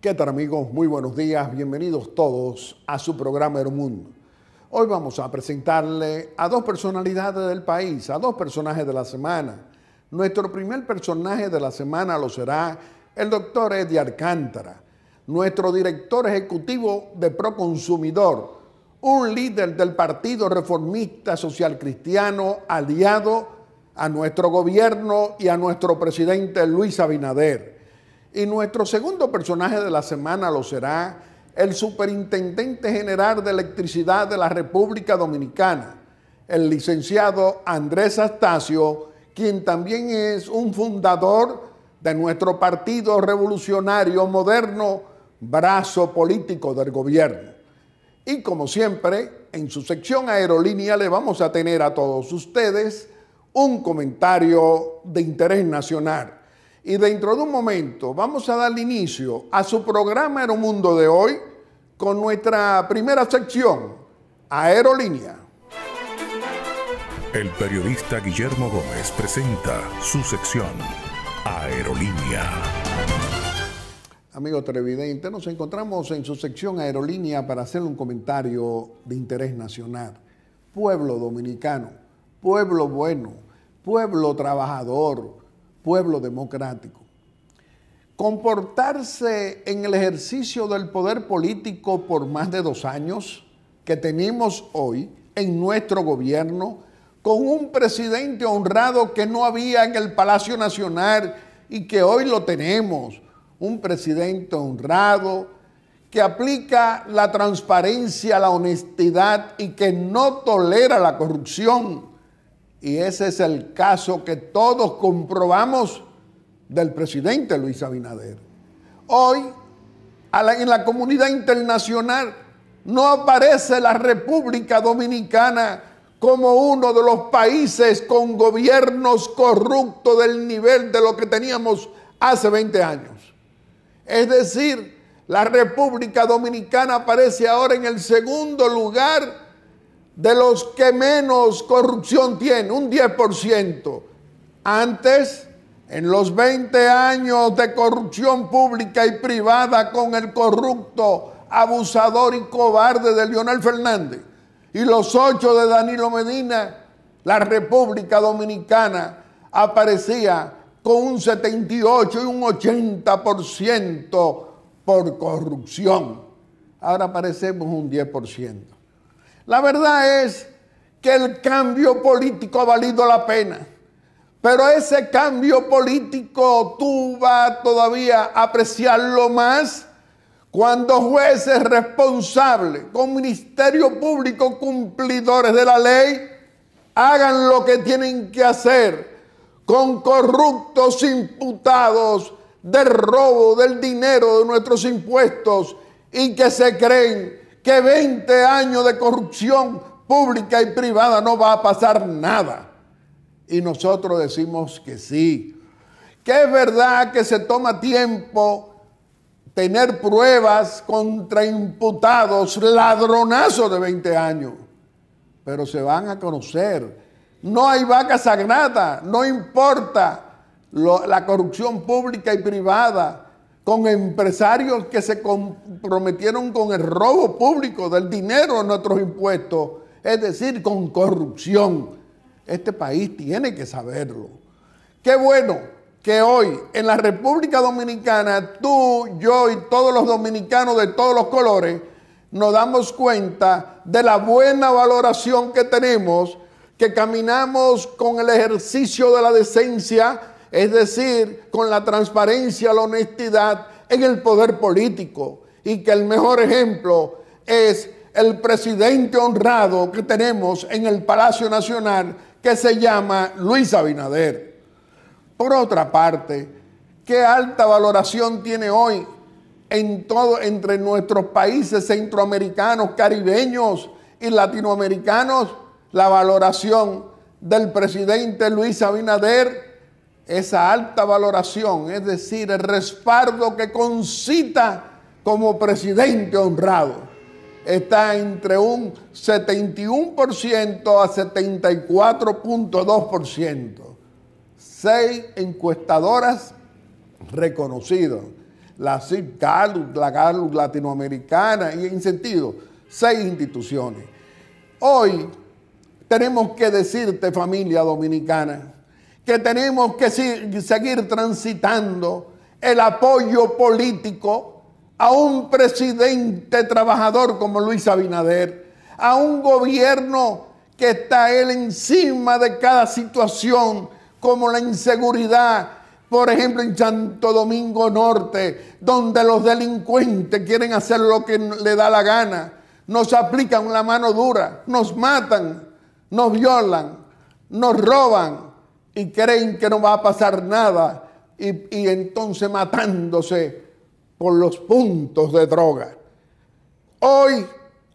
¿Qué tal amigos? Muy buenos días, bienvenidos todos a su programa El Mundo. Hoy vamos a presentarle a dos personalidades del país, a dos personajes de la semana. Nuestro primer personaje de la semana lo será el doctor Eddie Alcántara, nuestro director ejecutivo de Proconsumidor, un líder del Partido Reformista Social Cristiano aliado a nuestro gobierno y a nuestro presidente Luis Abinader. Y nuestro segundo personaje de la semana lo será el Superintendente General de Electricidad de la República Dominicana, el licenciado Andrés Astacio, quien también es un fundador de nuestro Partido Revolucionario Moderno, brazo político del gobierno. Y como siempre, en su sección aerolínea le vamos a tener a todos ustedes un comentario de interés nacional. Y dentro de un momento vamos a dar inicio a su programa Aeromundo de hoy con nuestra primera sección, Aerolínea. El periodista Guillermo Gómez presenta su sección, Aerolínea. Amigos televidente nos encontramos en su sección Aerolínea para hacerle un comentario de interés nacional. Pueblo dominicano pueblo bueno, pueblo trabajador, pueblo democrático. Comportarse en el ejercicio del poder político por más de dos años que tenemos hoy en nuestro gobierno, con un presidente honrado que no había en el Palacio Nacional y que hoy lo tenemos, un presidente honrado que aplica la transparencia, la honestidad y que no tolera la corrupción y ese es el caso que todos comprobamos del presidente Luis Abinader. Hoy, en la comunidad internacional, no aparece la República Dominicana como uno de los países con gobiernos corruptos del nivel de lo que teníamos hace 20 años. Es decir, la República Dominicana aparece ahora en el segundo lugar de los que menos corrupción tiene, un 10%. Antes, en los 20 años de corrupción pública y privada con el corrupto, abusador y cobarde de Leonel Fernández y los ocho de Danilo Medina, la República Dominicana aparecía con un 78 y un 80% por corrupción. Ahora aparecemos un 10%. La verdad es que el cambio político ha valido la pena. Pero ese cambio político tú vas todavía a apreciarlo más cuando jueces responsables con ministerio público cumplidores de la ley hagan lo que tienen que hacer con corruptos imputados del robo del dinero de nuestros impuestos y que se creen que 20 años de corrupción pública y privada no va a pasar nada. Y nosotros decimos que sí, que es verdad que se toma tiempo tener pruebas contra imputados, ladronazos de 20 años, pero se van a conocer. No hay vaca sagrada, no importa la corrupción pública y privada con empresarios que se comprometieron con el robo público del dinero de nuestros impuestos, es decir, con corrupción. Este país tiene que saberlo. Qué bueno que hoy en la República Dominicana tú, yo y todos los dominicanos de todos los colores nos damos cuenta de la buena valoración que tenemos, que caminamos con el ejercicio de la decencia, es decir, con la transparencia, la honestidad en el poder político. Y que el mejor ejemplo es el presidente honrado que tenemos en el Palacio Nacional, que se llama Luis Abinader. Por otra parte, qué alta valoración tiene hoy en todo, entre nuestros países centroamericanos, caribeños y latinoamericanos, la valoración del presidente Luis Abinader esa alta valoración, es decir, el respaldo que concita como presidente honrado, está entre un 71% a 74.2%. Seis encuestadoras reconocidas, la CIP la Gallup Latinoamericana y en sentido, seis instituciones. Hoy tenemos que decirte familia dominicana, que tenemos que seguir transitando el apoyo político a un presidente trabajador como Luis Abinader, a un gobierno que está él encima de cada situación, como la inseguridad, por ejemplo, en Santo Domingo Norte, donde los delincuentes quieren hacer lo que le da la gana, nos aplican la mano dura, nos matan, nos violan, nos roban y creen que no va a pasar nada y, entonces matándose por los puntos de droga. Hoy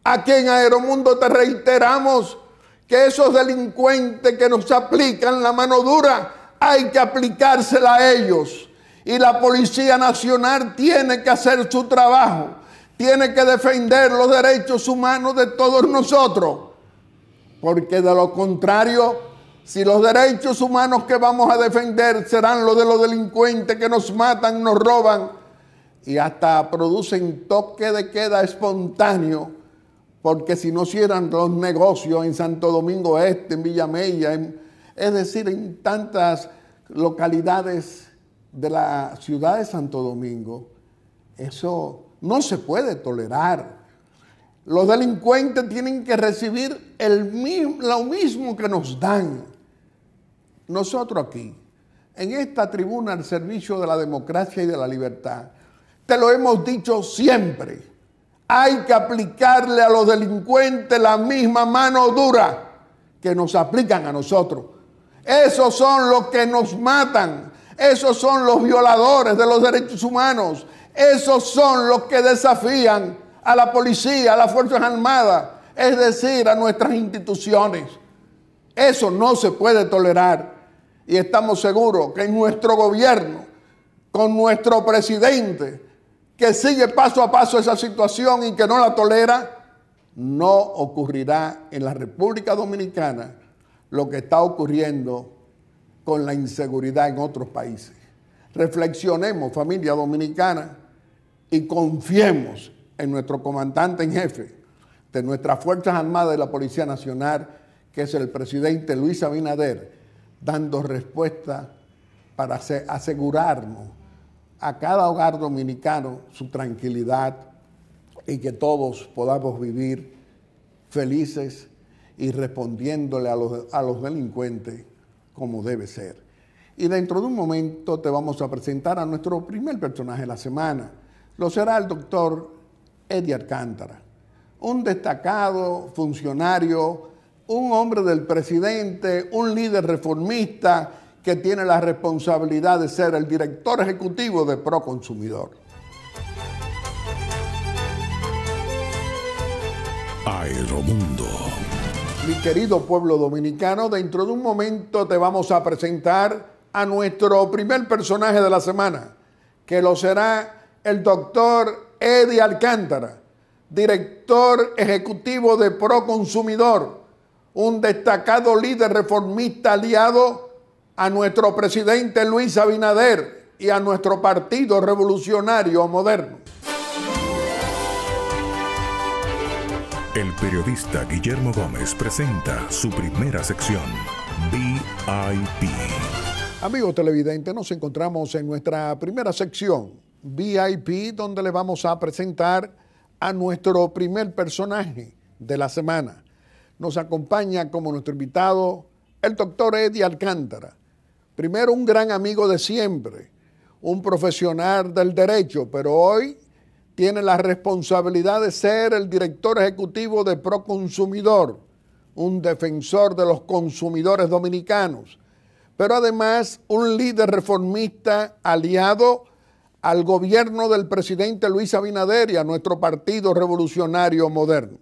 aquí en Aeromundo te reiteramos que esos delincuentes que nos aplican la mano dura hay que aplicársela a ellos. Y la Policía Nacional tiene que hacer su trabajo, tiene que defender los derechos humanos de todos nosotros, porque de lo contrario si los derechos humanos que vamos a defender serán los de los delincuentes que nos matan, nos roban y hasta producen toque de queda espontáneo, porque si no cierran los negocios en Santo Domingo Este, en Villamella, en, es decir, en tantas localidades de la ciudad de Santo Domingo, eso no se puede tolerar. Los delincuentes tienen que recibir el lo mismo que nos dan nosotros aquí, en esta tribuna al servicio de la democracia y de la libertad, te lo hemos dicho siempre, hay que aplicarle a los delincuentes la misma mano dura que nos aplican a nosotros. Esos son los que nos matan, esos son los violadores de los derechos humanos, esos son los que desafían a la policía, a las Fuerzas Armadas, es decir, a nuestras instituciones. Eso no se puede tolerar. Y estamos seguros que en nuestro gobierno, con nuestro presidente, que sigue paso a paso esa situación y que no la tolera, no ocurrirá en la República Dominicana lo que está ocurriendo con la inseguridad en otros países. Reflexionemos, familia dominicana, y confiemos en nuestro comandante en jefe de nuestras Fuerzas Armadas de la Policía Nacional, que es el presidente Luis Abinader, dando respuesta para asegurarnos a cada hogar dominicano su tranquilidad y que todos podamos vivir felices y respondiéndole a los, delincuentes como debe ser. Y dentro de un momento te vamos a presentar a nuestro primer personaje de la semana. Lo será el doctor Eddie Alcántara, un destacado funcionario un hombre del presidente, un líder reformista que tiene la responsabilidad de ser el director ejecutivo de Proconsumidor. Aeromundo. Mi querido pueblo dominicano, dentro de un momento te vamos a presentar a nuestro primer personaje de la semana, que lo será el doctor Eddie Alcántara, director ejecutivo de Proconsumidor un destacado líder reformista aliado a nuestro presidente Luis Abinader y a nuestro Partido Revolucionario Moderno. El periodista Guillermo Gómez presenta su primera sección, VIP. Amigos televidentes, nos encontramos en nuestra primera sección, VIP, donde le vamos a presentar a nuestro primer personaje de la semana nos acompaña como nuestro invitado el doctor Eddie Alcántara. Primero un gran amigo de siempre, un profesional del derecho, pero hoy tiene la responsabilidad de ser el director ejecutivo de Proconsumidor, un defensor de los consumidores dominicanos, pero además un líder reformista aliado al gobierno del presidente Luis Abinader y a nuestro Partido Revolucionario Moderno.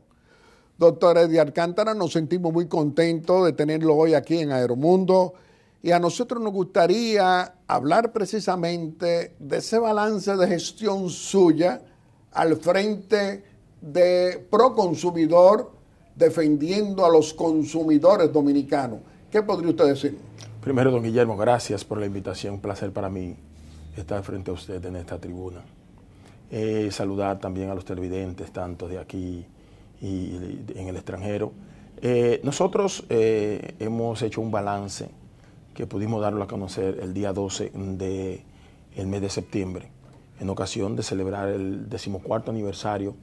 Doctor Eddie Alcántara, nos sentimos muy contentos de tenerlo hoy aquí en Aeromundo y a nosotros nos gustaría hablar precisamente de ese balance de gestión suya al frente de Proconsumidor defendiendo a los consumidores dominicanos. ¿Qué podría usted decir? Primero, don Guillermo, gracias por la invitación. Un placer para mí estar frente a usted en esta tribuna. Eh, saludar también a los televidentes, tanto de aquí y en el extranjero. Eh, nosotros eh, hemos hecho un balance que pudimos darlo a conocer el día 12 del mes de septiembre, en ocasión de celebrar el decimocuarto aniversario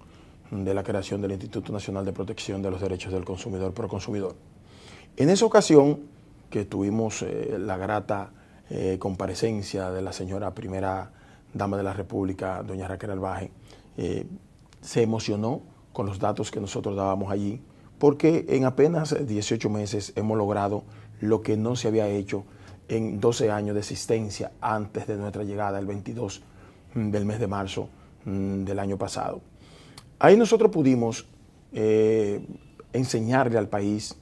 de la creación del Instituto Nacional de Protección de los Derechos del Consumidor por Consumidor. En esa ocasión que tuvimos eh, la grata comparecencia de la señora primera dama de la República, doña Raquel Albaje, se emocionó con los datos que nosotros dábamos allí, porque en apenas 18 meses hemos logrado lo que no se había hecho en 12 años de existencia antes de nuestra llegada el 22 mm, del mes de marzo mm, del año pasado. Ahí nosotros pudimos eh, enseñarle al país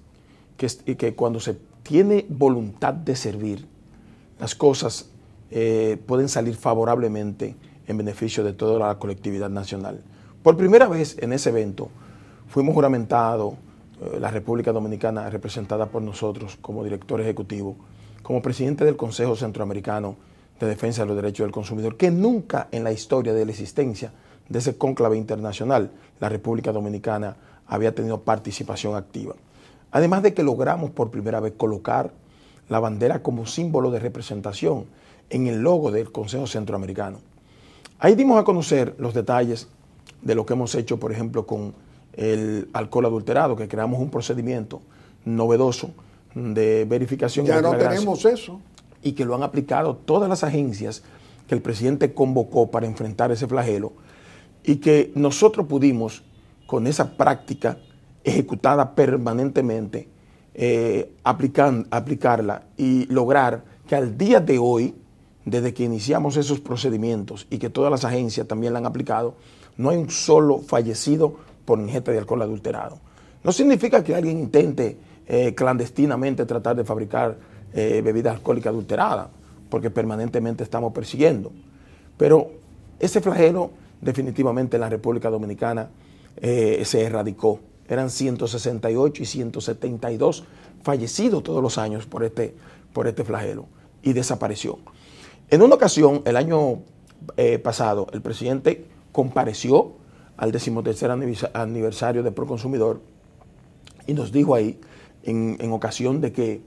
que, cuando se tiene voluntad de servir, las cosas eh, pueden salir favorablemente en beneficio de toda la colectividad nacional. Por primera vez en ese evento fuimos juramentados, eh, la República Dominicana representada por nosotros como director ejecutivo, como presidente del Consejo Centroamericano de Defensa de los Derechos del Consumidor, que nunca en la historia de la existencia de ese cónclave internacional la República Dominicana había tenido participación activa. Además de que logramos por primera vez colocar la bandera como símbolo de representación en el logo del Consejo Centroamericano. Ahí dimos a conocer los detalles de lo que hemos hecho, por ejemplo, con el alcohol adulterado, que creamos un procedimiento novedoso de verificación. Ya no tenemos eso. Y que lo han aplicado todas las agencias que el presidente convocó para enfrentar ese flagelo y que nosotros pudimos, con esa práctica ejecutada permanentemente, eh, aplicarla y lograr que al día de hoy, desde que iniciamos esos procedimientos y que todas las agencias también la han aplicado, no hay un solo fallecido por ingesta de alcohol adulterado. No significa que alguien intente eh, clandestinamente tratar de fabricar eh, bebida alcohólica adulterada, porque permanentemente estamos persiguiendo. Pero ese flagelo definitivamente en la República Dominicana eh, se erradicó. Eran 168 y 172 fallecidos todos los años por este, por este flagelo y desapareció. En una ocasión, el año pasado, el presidente compareció al decimotercer aniversario de Proconsumidor y nos dijo ahí, en, ocasión de que eh,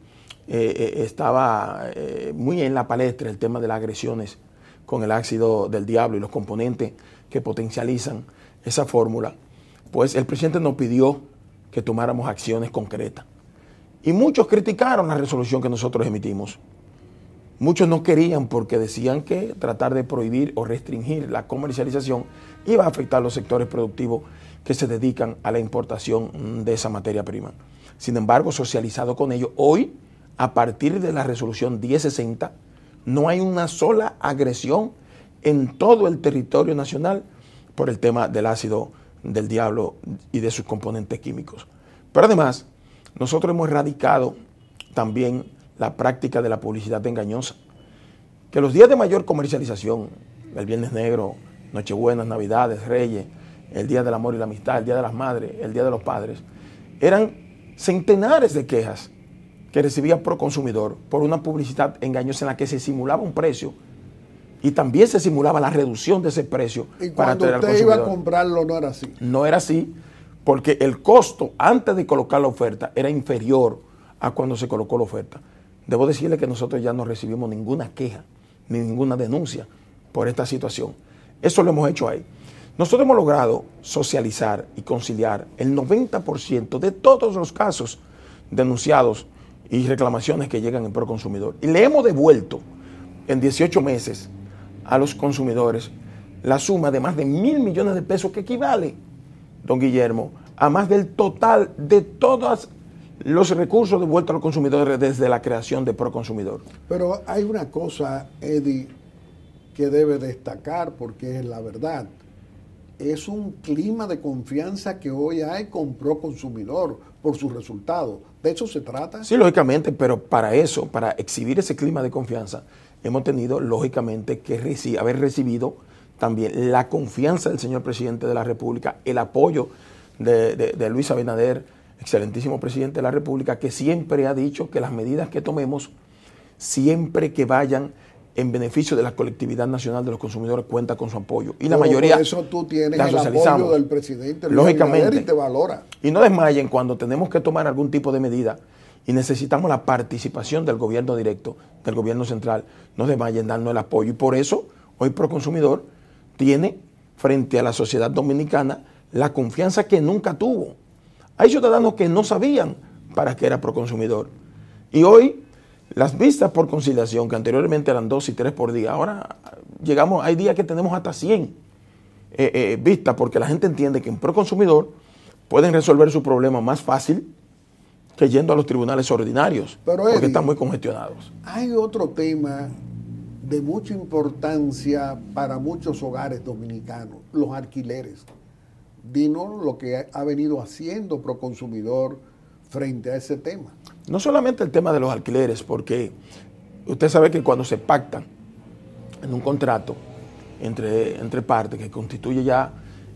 eh, estaba eh, muy en la palestra el tema de las agresiones con el ácido del diablo y los componentes que potencializan esa fórmula, pues el presidente nos pidió que tomáramos acciones concretas. Y muchos criticaron la resolución que nosotros emitimos. Muchos no querían porque decían que tratar de prohibir o restringir la comercialización iba a afectar los sectores productivos que se dedican a la importación de esa materia prima. Sin embargo, socializado con ello, hoy, a partir de la resolución 1060, no hay una sola agresión en todo el territorio nacional por el tema del ácido del diablo y de sus componentes químicos. Pero además, nosotros hemos erradicado también la práctica de la publicidad engañosa. Que los días de mayor comercialización, el Viernes Negro, Nochebuenas, Navidades, Reyes, el Día del Amor y la Amistad, el Día de las Madres, el Día de los Padres, eran centenares de quejas que recibía consumidor por una publicidad engañosa en la que se simulaba un precio y también se simulaba la reducción de ese precio y cuando usted iba a comprarlo no era así. No era así porque el costo antes de colocar la oferta era inferior a cuando se colocó la oferta. Debo decirle que nosotros ya no recibimos ninguna queja, ni ninguna denuncia por esta situación. Eso lo hemos hecho ahí. Nosotros hemos logrado socializar y conciliar el 90% de todos los casos denunciados y reclamaciones que llegan en Proconsumidor. Y le hemos devuelto en 18 meses a los consumidores la suma de más de mil millones de pesos que equivale, don Guillermo, a más del total de todas los recursos devueltos a los consumidores desde la creación de Proconsumidor. Pero hay una cosa, Eddie, que debe destacar porque es la verdad. Es un clima de confianza que hoy hay con Proconsumidor por sus resultados. ¿De eso se trata? Sí, lógicamente, pero para eso, para exhibir ese clima de confianza, hemos tenido, lógicamente, que haber recibido también la confianza del señor presidente de la República, el apoyo de, de Luis Abinader, excelentísimo presidente de la República, que siempre ha dicho que las medidas que tomemos, siempre que vayan en beneficio de la colectividad nacional de los consumidores, cuenta con su apoyo. Y la mayoría... Por eso tú tienes el apoyo del presidente. lógicamente. Y valora. Y no desmayen cuando tenemos que tomar algún tipo de medida y necesitamos la participación del gobierno directo, del gobierno central. No desmayen darnos el apoyo. Y por eso hoy Proconsumidor tiene frente a la sociedad dominicana la confianza que nunca tuvo hay ciudadanos que no sabían para qué era Proconsumidor. Y hoy las vistas por conciliación, que anteriormente eran dos y tres por día, ahora llegamos, hay días que tenemos hasta 100 eh, eh, vistas, porque la gente entiende que en Proconsumidor pueden resolver su problema más fácil que yendo a los tribunales ordinarios, porque están muy congestionados. Hay otro tema de mucha importancia para muchos hogares dominicanos, los alquileres dinos lo que ha venido haciendo Proconsumidor frente a ese tema. No solamente el tema de los alquileres, porque usted sabe que cuando se pacta en un contrato entre, partes, que constituye ya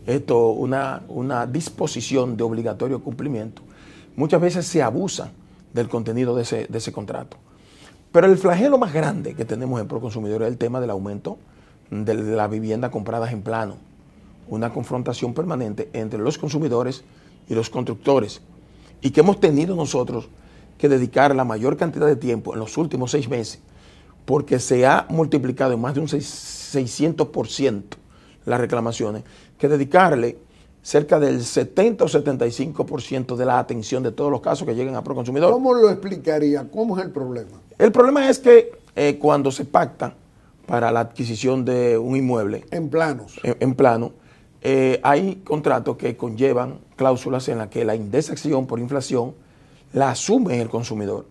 esto una, disposición de obligatorio cumplimiento, muchas veces se abusa del contenido de ese, de ese contrato. Pero el flagelo más grande que tenemos en Proconsumidor es el tema del aumento de la vivienda compradas en plano una confrontación permanente entre los consumidores y los constructores y que hemos tenido nosotros que dedicar la mayor cantidad de tiempo en los últimos seis meses porque se ha multiplicado en más de un 600% las reclamaciones, que dedicarle cerca del 70 o 75% de la atención de todos los casos que lleguen a Proconsumidor. ¿Cómo lo explicaría? ¿Cómo es el problema? El problema es que eh, cuando se pacta para la adquisición de un inmueble... En planos. en, en plano eh, hay contratos que conllevan cláusulas en las que la indexación por inflación la asume el consumidor.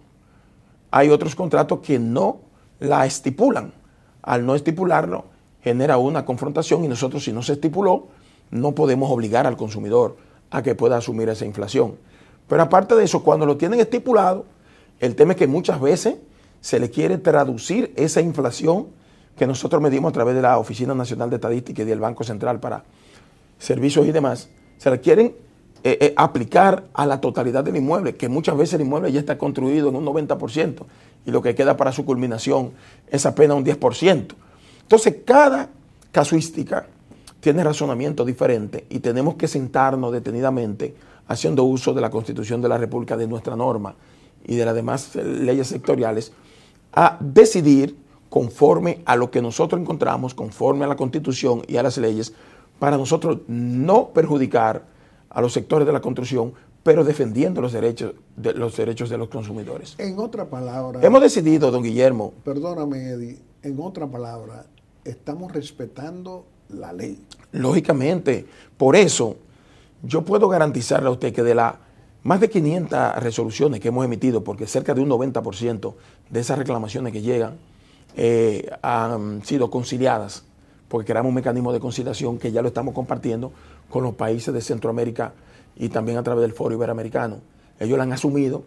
Hay otros contratos que no la estipulan. Al no estipularlo, genera una confrontación y nosotros si no se estipuló, no podemos obligar al consumidor a que pueda asumir esa inflación. Pero aparte de eso, cuando lo tienen estipulado, el tema es que muchas veces se le quiere traducir esa inflación que nosotros medimos a través de la Oficina Nacional de Estadística y del Banco Central para servicios y demás, se requieren eh, eh, aplicar a la totalidad del inmueble, que muchas veces el inmueble ya está construido en un 90% y lo que queda para su culminación es apenas un 10%. Entonces, cada casuística tiene razonamiento diferente y tenemos que sentarnos detenidamente haciendo uso de la Constitución de la República, de nuestra norma y de las demás eh, leyes sectoriales, a decidir conforme a lo que nosotros encontramos, conforme a la Constitución y a las leyes, para nosotros no perjudicar a los sectores de la construcción, pero defendiendo los derechos de los derechos de los consumidores. En otra palabra, hemos decidido, don Guillermo. Perdóname, Eddie. En otra palabra, estamos respetando la ley. Lógicamente, por eso yo puedo garantizarle a usted que de las más de 500 resoluciones que hemos emitido, porque cerca de un 90% de esas reclamaciones que llegan eh, han sido conciliadas porque creamos un mecanismo de conciliación que ya lo estamos compartiendo con los países de Centroamérica y también a través del Foro Iberoamericano. Ellos lo han asumido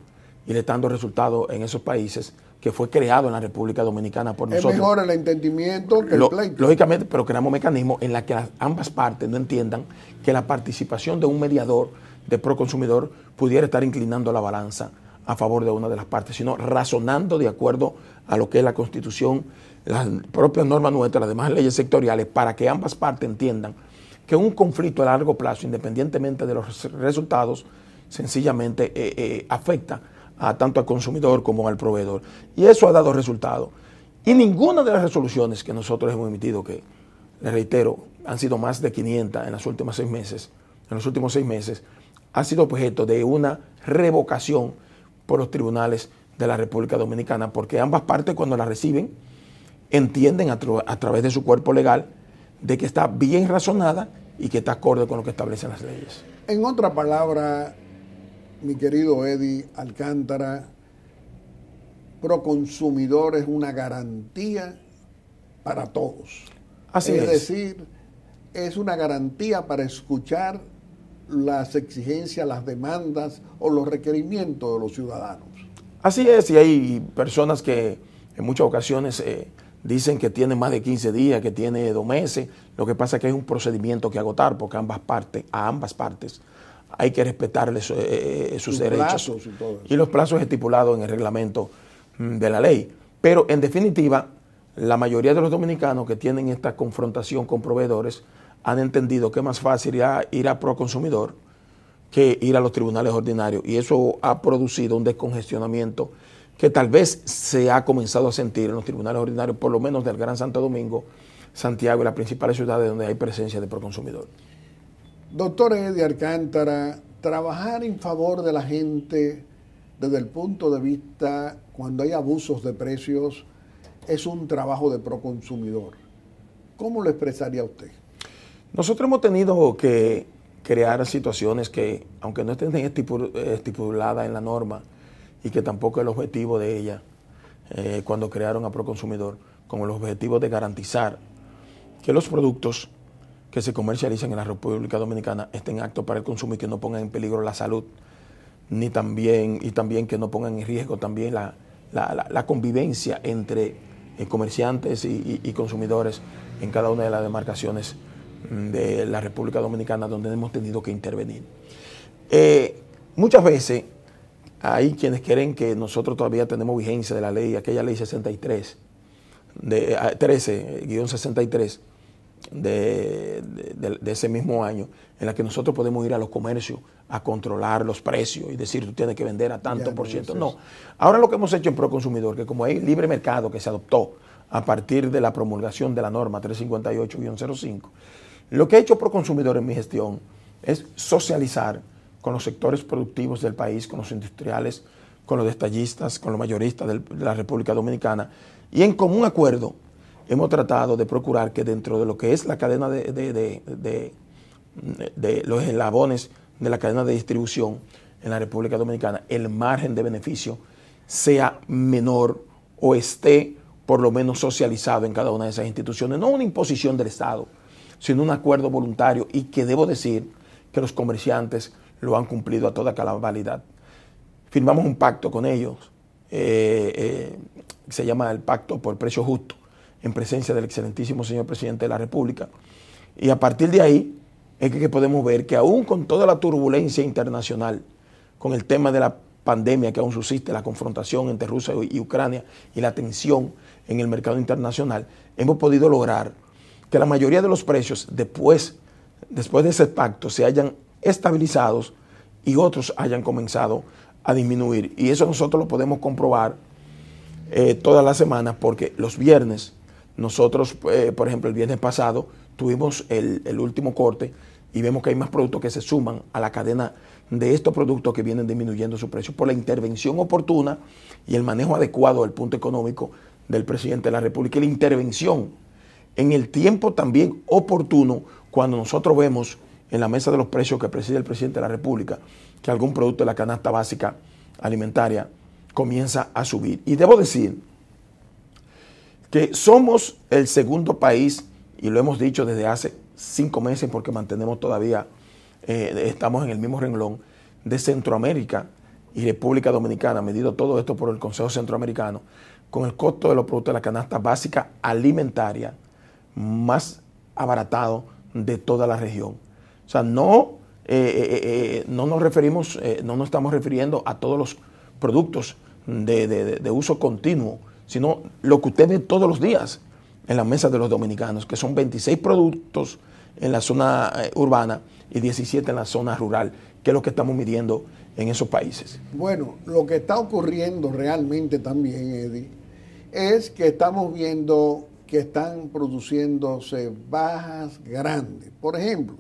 y le están dando resultados en esos países que fue creado en la República Dominicana por nosotros. Es mejor el entendimiento que el pleito. Lógicamente, pero creamos mecanismo en el que ambas partes no entiendan que la participación de un mediador de proconsumidor pudiera estar inclinando la balanza a favor de una de las partes, sino razonando de acuerdo a lo que es la Constitución las propias normas nuestras, las demás leyes sectoriales, para que ambas partes entiendan que un conflicto a largo plazo, independientemente de los resultados, sencillamente eh, eh, afecta a, tanto al consumidor como al proveedor. Y eso ha dado resultado. Y ninguna de las resoluciones que nosotros hemos emitido, que les reitero, han sido más de 500 en seis meses, en los últimos seis meses, ha sido objeto de una revocación por los tribunales de la República Dominicana, porque ambas partes cuando la reciben, entienden a, través de su cuerpo legal de que está bien razonada y que está acorde con lo que establecen las leyes. En otra palabra, mi querido Eddie Alcántara, Proconsumidor es una garantía para todos. Así es, es decir, es una garantía para escuchar las exigencias, las demandas o los requerimientos de los ciudadanos. Así es, y hay personas que en muchas ocasiones eh, Dicen que tiene más de 15 días, que tiene dos meses. Lo que pasa es que es un procedimiento que agotar porque ambas partes, a ambas partes hay que respetarles eh, eh, sus, derechos. y, los plazos estipulados en el reglamento mm, de la ley. Pero en definitiva, la mayoría de los dominicanos que tienen esta confrontación con proveedores han entendido que es más fácil ir a, ir a proconsumidor que ir a los tribunales ordinarios. Y eso ha producido un descongestionamiento que tal vez se ha comenzado a sentir en los tribunales ordinarios, por lo menos del Gran Santo Domingo, Santiago y las principales ciudades donde hay presencia de proconsumidor. Doctor Eddie Alcántara, trabajar en favor de la gente desde el punto de vista cuando hay abusos de precios es un trabajo de proconsumidor. ¿Cómo lo expresaría usted? Nosotros hemos tenido que crear situaciones que, aunque no estén estipuladas en la norma, y que tampoco el objetivo de ella eh, cuando crearon a Proconsumidor, con el objetivo de garantizar que los productos que se comercializan en la República Dominicana estén aptos para el consumo y que no pongan en peligro la salud, ni también, y también que no pongan en riesgo también la, convivencia entre eh, comerciantes y, consumidores en cada una de las demarcaciones mm, de la República Dominicana donde hemos tenido que intervenir. Eh, muchas veces hay quienes creen que nosotros todavía tenemos vigencia de la ley, aquella ley 63, de, 13, eh, 63, ah, de, ese mismo año, en la que nosotros podemos ir a los comercios a controlar los precios y decir, tú tienes que vender a tanto por ciento. No, ahora lo que hemos hecho en ProConsumidor, que como hay libre mercado que se adoptó a partir de la promulgación de la norma 358-05, lo que he hecho ProConsumidor en mi gestión es socializar con los sectores productivos del país, con los industriales, con los detallistas, con los mayoristas de la República Dominicana. Y en común acuerdo hemos tratado de procurar que dentro de lo que es la cadena de, de, los eslabones de la cadena de distribución en la República Dominicana, el margen de beneficio sea menor o esté por lo menos socializado en cada una de esas instituciones. No una imposición del Estado, sino un acuerdo voluntario y que debo decir que los comerciantes lo han cumplido a toda cabalidad. Firmamos un pacto con ellos, eh, eh, se llama el Pacto por Precio Justo, en presencia del excelentísimo señor presidente de la República. Y a partir de ahí es que podemos ver que aún con toda la turbulencia internacional, con el tema de la pandemia que aún subsiste, la confrontación entre Rusia y Ucrania y la tensión en el mercado internacional, hemos podido lograr que la mayoría de los precios después, después de ese pacto se hayan estabilizados y otros hayan comenzado a disminuir. Y eso nosotros lo podemos comprobar eh, todas las semanas porque los viernes, nosotros, eh, por ejemplo, el viernes pasado tuvimos el, el último corte y vemos que hay más productos que se suman a la cadena de estos productos que vienen disminuyendo su precio por la intervención oportuna y el manejo adecuado del punto económico del presidente de la República y la intervención en el tiempo también oportuno cuando nosotros vemos en la mesa de los precios que preside el presidente de la República que algún producto de la canasta básica alimentaria comienza a subir. Y debo decir que somos el segundo país, y lo hemos dicho desde hace cinco meses porque mantenemos todavía, eh, estamos en el mismo renglón, de Centroamérica y República Dominicana, medido todo esto por el Consejo Centroamericano, con el costo de los productos de la canasta básica alimentaria más abaratado de toda la región. O sea, no, eh, eh, eh, no nos referimos, no nos estamos refiriendo a todos los productos de, de uso continuo, sino lo que usted ve todos los días en la mesa de los dominicanos, que son 26 productos en la zona urbana y 17 en la zona rural, que es lo que estamos midiendo en esos países. Bueno, lo que está ocurriendo realmente también, Eddie, es que estamos viendo que están produciéndose bajas grandes. Por ejemplo,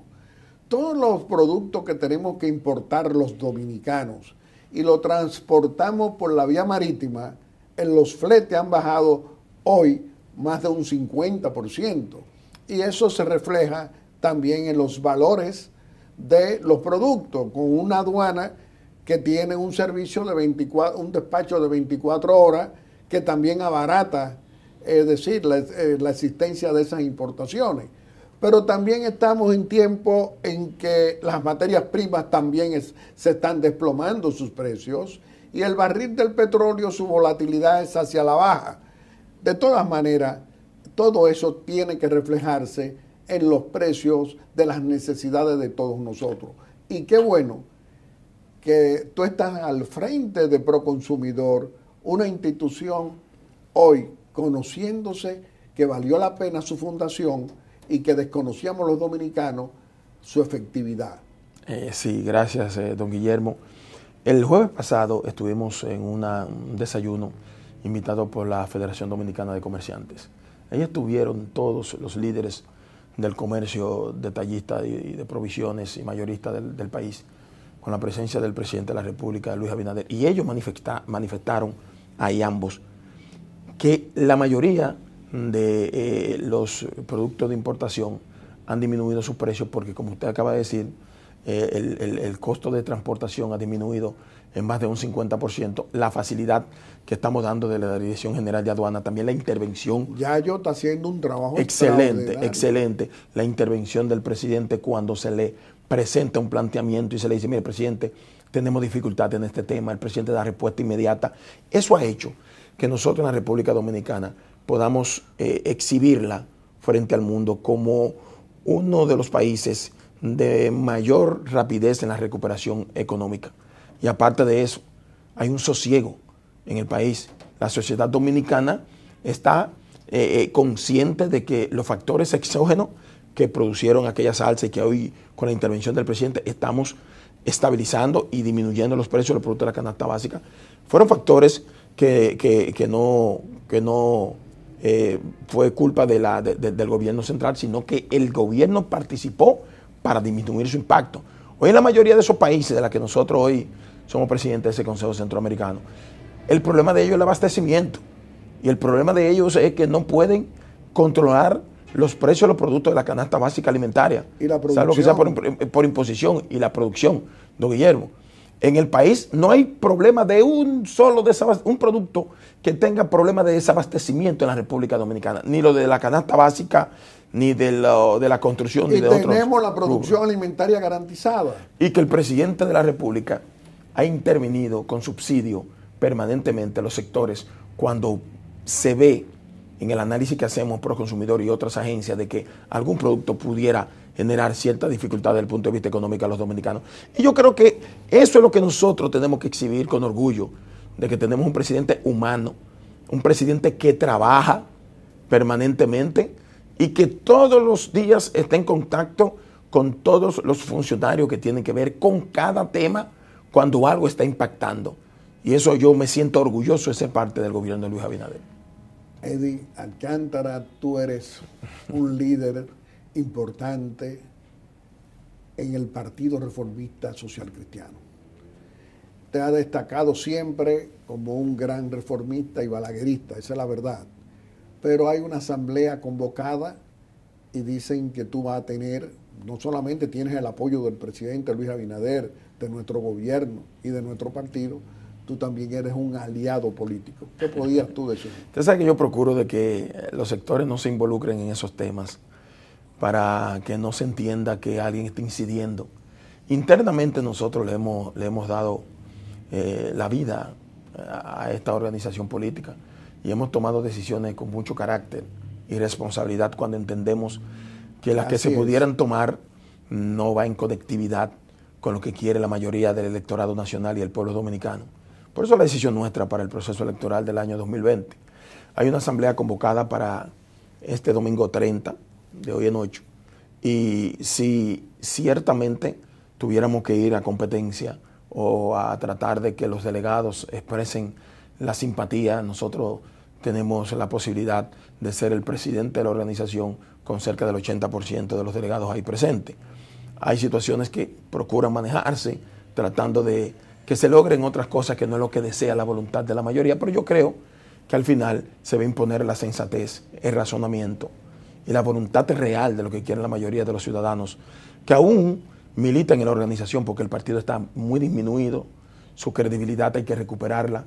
todos los productos que tenemos que importar los dominicanos y lo transportamos por la vía marítima, en los fletes han bajado hoy más de un 50%. Y eso se refleja también en los valores de los productos, con una aduana que tiene un servicio de 24, un despacho de 24 horas, que también abarata, es decir, la eh, existencia de esas importaciones pero también estamos en tiempo en que las materias primas también se están desplomando sus precios y el barril del petróleo, su volatilidad es hacia la baja. De todas maneras, todo eso tiene que reflejarse en los precios de las necesidades de todos nosotros. Y qué bueno que tú estás al frente de Proconsumidor, una institución hoy conociéndose que valió la pena su fundación y que desconocíamos los dominicanos su efectividad. Eh, sí, gracias, eh, don Guillermo. El jueves pasado estuvimos en un desayuno invitado por la Federación Dominicana de Comerciantes. Ahí estuvieron todos los líderes del comercio detallista y de provisiones y mayorista del, país, con la presencia del presidente de la República, Luis Abinader. Y ellos manifestaron ahí ambos que la mayoría de eh, los productos de importación han disminuido sus precios porque, como usted acaba de decir, eh, el, costo de transportación ha disminuido en más de un 50%. La facilidad que estamos dando de la Dirección General de Aduana, también la intervención. Ya yo está haciendo un trabajo excelente, excelente. La intervención del presidente cuando se le presenta un planteamiento y se le dice, mire, presidente, tenemos dificultades en este tema, el presidente da respuesta inmediata. Eso ha hecho que nosotros en la República Dominicana podamos eh, exhibirla frente al mundo como uno de los países de mayor rapidez en la recuperación económica. Y aparte de eso, hay un sosiego en el país. La sociedad dominicana está eh, eh, consciente de que los factores exógenos que producieron aquella salsa y que hoy con la intervención del presidente estamos estabilizando y disminuyendo los precios de los productos de la canasta básica, fueron factores que, que, que no, que no eh, fue culpa del gobierno central, sino que el gobierno participó para disminuir su impacto. Hoy en la mayoría de esos países de los que nosotros hoy somos presidentes de ese Consejo Centroamericano, el problema de ellos es el abastecimiento. Y el problema de ellos es que no pueden controlar los precios de los productos de la canasta básica alimentaria. Salvo que por, por imposición y la producción, don Guillermo. En el país no hay problema de un solo un producto que tenga problema de desabastecimiento en la República Dominicana, ni lo de la canasta básica, ni de, de la construcción, y ni de otros. tenemos la producción alimentaria garantizada. Y que el presidente de la República ha intervenido con subsidio permanentemente a los sectores cuando se ve en el análisis que hacemos por consumidor y otras agencias de que algún producto pudiera generar cierta dificultad desde el punto de vista económico a los dominicanos. Y yo creo que eso es lo que nosotros tenemos que exhibir con orgullo, de que tenemos un presidente humano, un presidente que trabaja permanentemente y que todos los días está en contacto con todos los funcionarios que tienen que ver con cada tema cuando algo está impactando. Y eso yo me siento orgulloso de ser parte del gobierno de Luis Abinader. Eddie Alcántara, tú eres un líder importante en el Partido Reformista Social Cristiano. Te ha destacado siempre como un gran reformista y balaguerista, esa es la verdad. Pero hay una asamblea convocada y dicen que tú vas a tener, no solamente tienes el apoyo del presidente Luis Abinader, de nuestro gobierno y de nuestro partido, tú también eres un aliado político. ¿Qué podías tú decir? Usted sabe que yo procuro de que los sectores no se involucren en esos temas para que no se entienda que alguien está incidiendo. Internamente nosotros le hemos, le hemos dado eh, la vida a, esta organización política y hemos tomado decisiones con mucho carácter y responsabilidad cuando entendemos que las que se pudieran tomar no va en conectividad con lo que quiere la mayoría del electorado nacional y el pueblo dominicano. Por eso la decisión nuestra para el proceso electoral del año 2020. Hay una asamblea convocada para este domingo 30 de hoy en ocho. Y si ciertamente tuviéramos que ir a competencia o a tratar de que los delegados expresen la simpatía, nosotros tenemos la posibilidad de ser el presidente de la organización con cerca del 80% de los delegados ahí presentes. Hay situaciones que procuran manejarse tratando de que se logren otras cosas que no es lo que desea la voluntad de la mayoría, pero yo creo que al final se va a imponer la sensatez, el razonamiento, y la voluntad real de lo que quieren la mayoría de los ciudadanos, que aún militan en la organización porque el partido está muy disminuido, su credibilidad hay que recuperarla.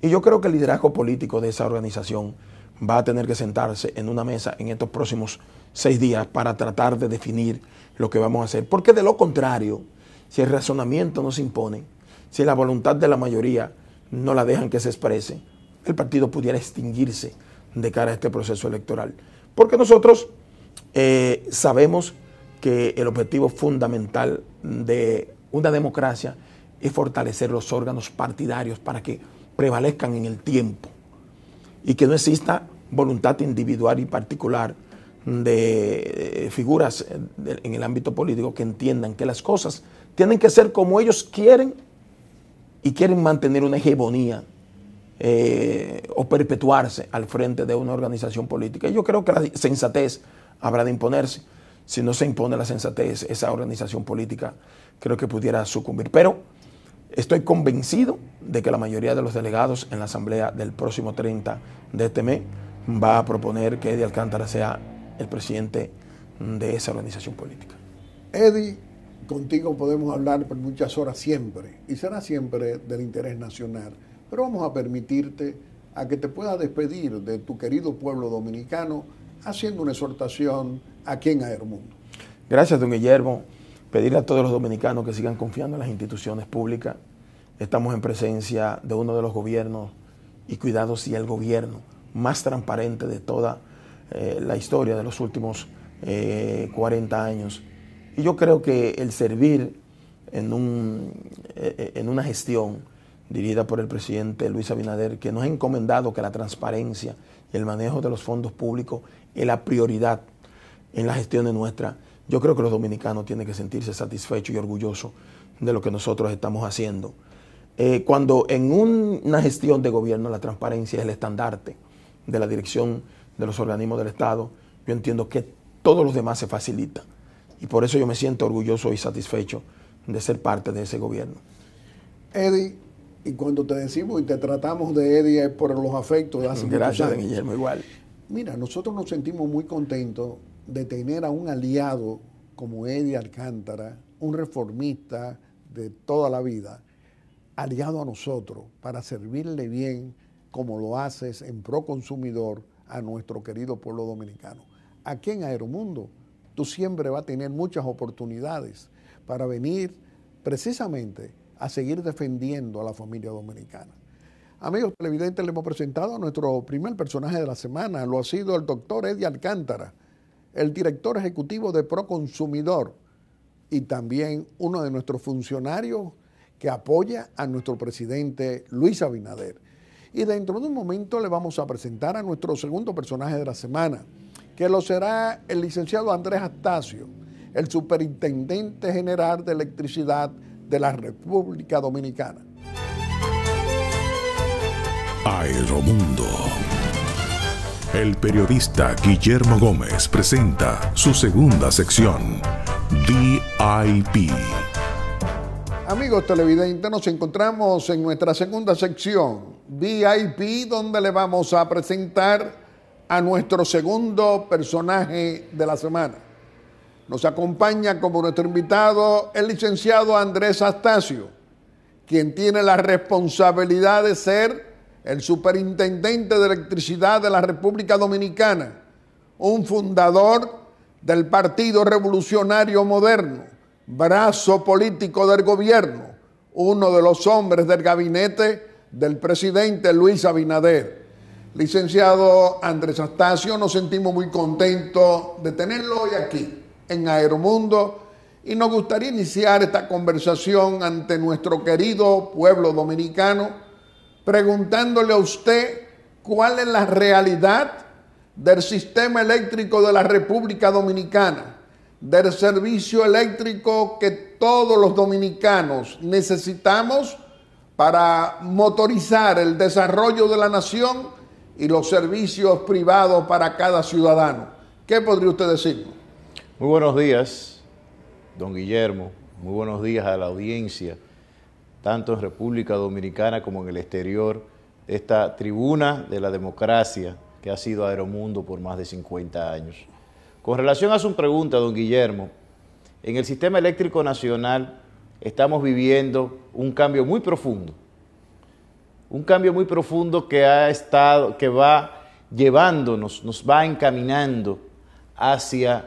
Y yo creo que el liderazgo político de esa organización va a tener que sentarse en una mesa en estos próximos seis días para tratar de definir lo que vamos a hacer. Porque de lo contrario, si el razonamiento no se impone, si la voluntad de la mayoría no la dejan que se exprese, el partido pudiera extinguirse de cara a este proceso electoral. Porque nosotros eh, sabemos que el objetivo fundamental de una democracia es fortalecer los órganos partidarios para que prevalezcan en el tiempo y que no exista voluntad individual y particular de eh, figuras eh, en el ámbito político que entiendan que las cosas tienen que ser como ellos quieren y quieren mantener una hegemonía eh, o perpetuarse al frente de una organización política. yo creo que la sensatez habrá de imponerse. Si no se impone la sensatez, esa organización política creo que pudiera sucumbir. Pero estoy convencido de que la mayoría de los delegados en la Asamblea del próximo 30 de este mes va a proponer que Eddie Alcántara sea el presidente de esa organización política. Eddie, contigo podemos hablar por muchas horas siempre, y será siempre del interés nacional pero vamos a permitirte a que te puedas despedir de tu querido pueblo dominicano haciendo una exhortación aquí en mundo. Gracias, don Guillermo. Pedirle a todos los dominicanos que sigan confiando en las instituciones públicas. Estamos en presencia de uno de los gobiernos y cuidado si el gobierno más transparente de toda eh, la historia de los últimos 40 eh, años. Y yo creo que el servir en, un, eh, en una gestión, dirigida por el presidente Luis Abinader, que nos ha encomendado que la transparencia y el manejo de los fondos públicos es la prioridad en la gestión de nuestra. Yo creo que los dominicanos tienen que sentirse satisfechos y orgullosos de lo que nosotros estamos haciendo. Eh, cuando en una gestión de gobierno la transparencia es el estandarte de la dirección de los organismos del Estado, yo entiendo que todos los demás se facilita Y por eso yo me siento orgulloso y satisfecho de ser parte de ese gobierno. Eddie, y cuando te decimos y te tratamos de Eddie por los afectos de hace Gracias, Guillermo, igual. Mira, nosotros nos sentimos muy contentos de tener a un aliado como Eddie Alcántara, un reformista de toda la vida, aliado a nosotros para servirle bien como lo haces en pro consumidor a nuestro querido pueblo dominicano. Aquí en Aeromundo tú siempre vas a tener muchas oportunidades para venir precisamente a seguir defendiendo a la familia dominicana. Amigos televidentes, le hemos presentado a nuestro primer personaje de la semana. Lo ha sido el doctor Eddie Alcántara, el director ejecutivo de Proconsumidor y también uno de nuestros funcionarios que apoya a nuestro presidente Luis Abinader. Y dentro de un momento le vamos a presentar a nuestro segundo personaje de la semana, que lo será el licenciado Andrés Astacio, el superintendente general de electricidad de la República Dominicana. Aeromundo. El periodista Guillermo Gómez presenta su segunda sección, VIP. Amigos televidentes, nos encontramos en nuestra segunda sección, VIP, donde le vamos a presentar a nuestro segundo personaje de la semana. Nos acompaña como nuestro invitado el licenciado Andrés Astacio, quien tiene la responsabilidad de ser el superintendente de electricidad de la República Dominicana, un fundador del Partido Revolucionario Moderno, brazo político del gobierno, uno de los hombres del gabinete del presidente Luis Abinader. Licenciado Andrés Astacio, nos sentimos muy contentos de tenerlo hoy aquí en Aeromundo y nos gustaría iniciar esta conversación ante nuestro querido pueblo dominicano preguntándole a usted cuál es la realidad del sistema eléctrico de la República Dominicana, del servicio eléctrico que todos los dominicanos necesitamos para motorizar el desarrollo de la nación y los servicios privados para cada ciudadano. ¿Qué podría usted decirnos? Muy buenos días, don Guillermo. Muy buenos días a la audiencia, tanto en República Dominicana como en el exterior, esta tribuna de la democracia que ha sido Aeromundo por más de 50 años. Con relación a su pregunta, don Guillermo, en el sistema eléctrico nacional estamos viviendo un cambio muy profundo. Un cambio muy profundo que ha estado que va llevándonos, nos va encaminando hacia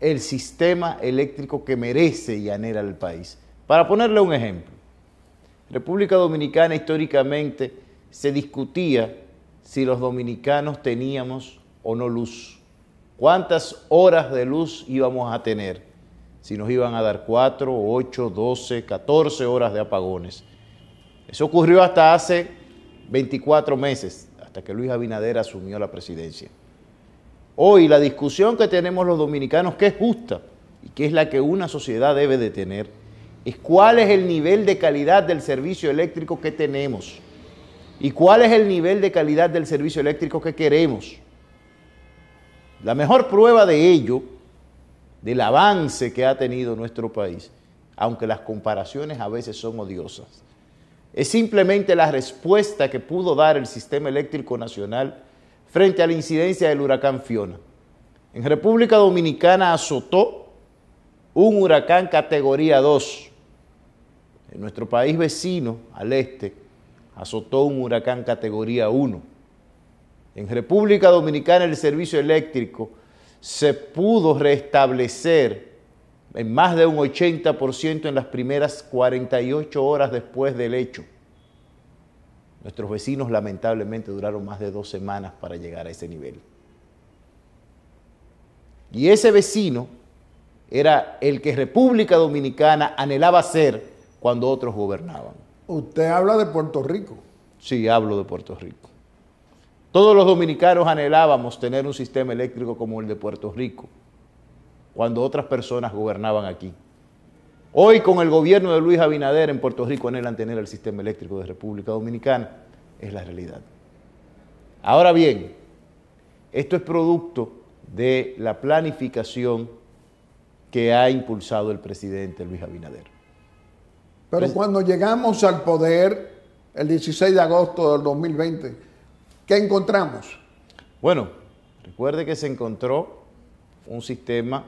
el sistema eléctrico que merece y anhela el país. Para ponerle un ejemplo, República Dominicana históricamente se discutía si los dominicanos teníamos o no luz, cuántas horas de luz íbamos a tener, si nos iban a dar 4, 8, 12, 14 horas de apagones. Eso ocurrió hasta hace 24 meses, hasta que Luis Abinader asumió la presidencia hoy la discusión que tenemos los dominicanos, que es justa y que es la que una sociedad debe de tener, es cuál es el nivel de calidad del servicio eléctrico que tenemos y cuál es el nivel de calidad del servicio eléctrico que queremos. La mejor prueba de ello, del avance que ha tenido nuestro país, aunque las comparaciones a veces son odiosas, es simplemente la respuesta que pudo dar el sistema eléctrico nacional frente a la incidencia del huracán Fiona. En República Dominicana azotó un huracán categoría 2. En nuestro país vecino, al este, azotó un huracán categoría 1. En República Dominicana el servicio eléctrico se pudo restablecer en más de un 80% en las primeras 48 horas después del hecho. Nuestros vecinos lamentablemente duraron más de dos semanas para llegar a ese nivel. Y ese vecino era el que República Dominicana anhelaba ser cuando otros gobernaban. Usted habla de Puerto Rico. Sí, hablo de Puerto Rico. Todos los dominicanos anhelábamos tener un sistema eléctrico como el de Puerto Rico cuando otras personas gobernaban aquí. Hoy con el gobierno de Luis Abinader en Puerto Rico en el tener el sistema eléctrico de República Dominicana. Es la realidad. Ahora bien, esto es producto de la planificación que ha impulsado el presidente Luis Abinader. Pero cuando llegamos al poder el 16 de agosto del 2020, ¿qué encontramos? Bueno, recuerde que se encontró un sistema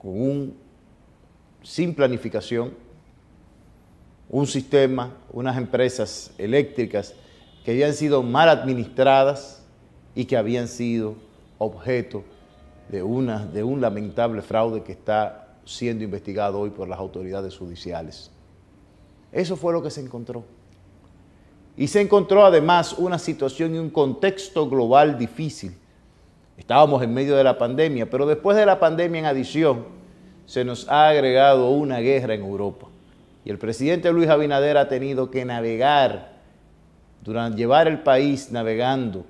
con un sin planificación, un sistema, unas empresas eléctricas que habían sido mal administradas y que habían sido objeto de, de un lamentable fraude que está siendo investigado hoy por las autoridades judiciales. Eso fue lo que se encontró. Y se encontró además una situación y un contexto global difícil. Estábamos en medio de la pandemia, pero después de la pandemia en adición, se nos ha agregado una guerra en Europa. Y el presidente Luis Abinader ha tenido que navegar, durante, llevar el país navegando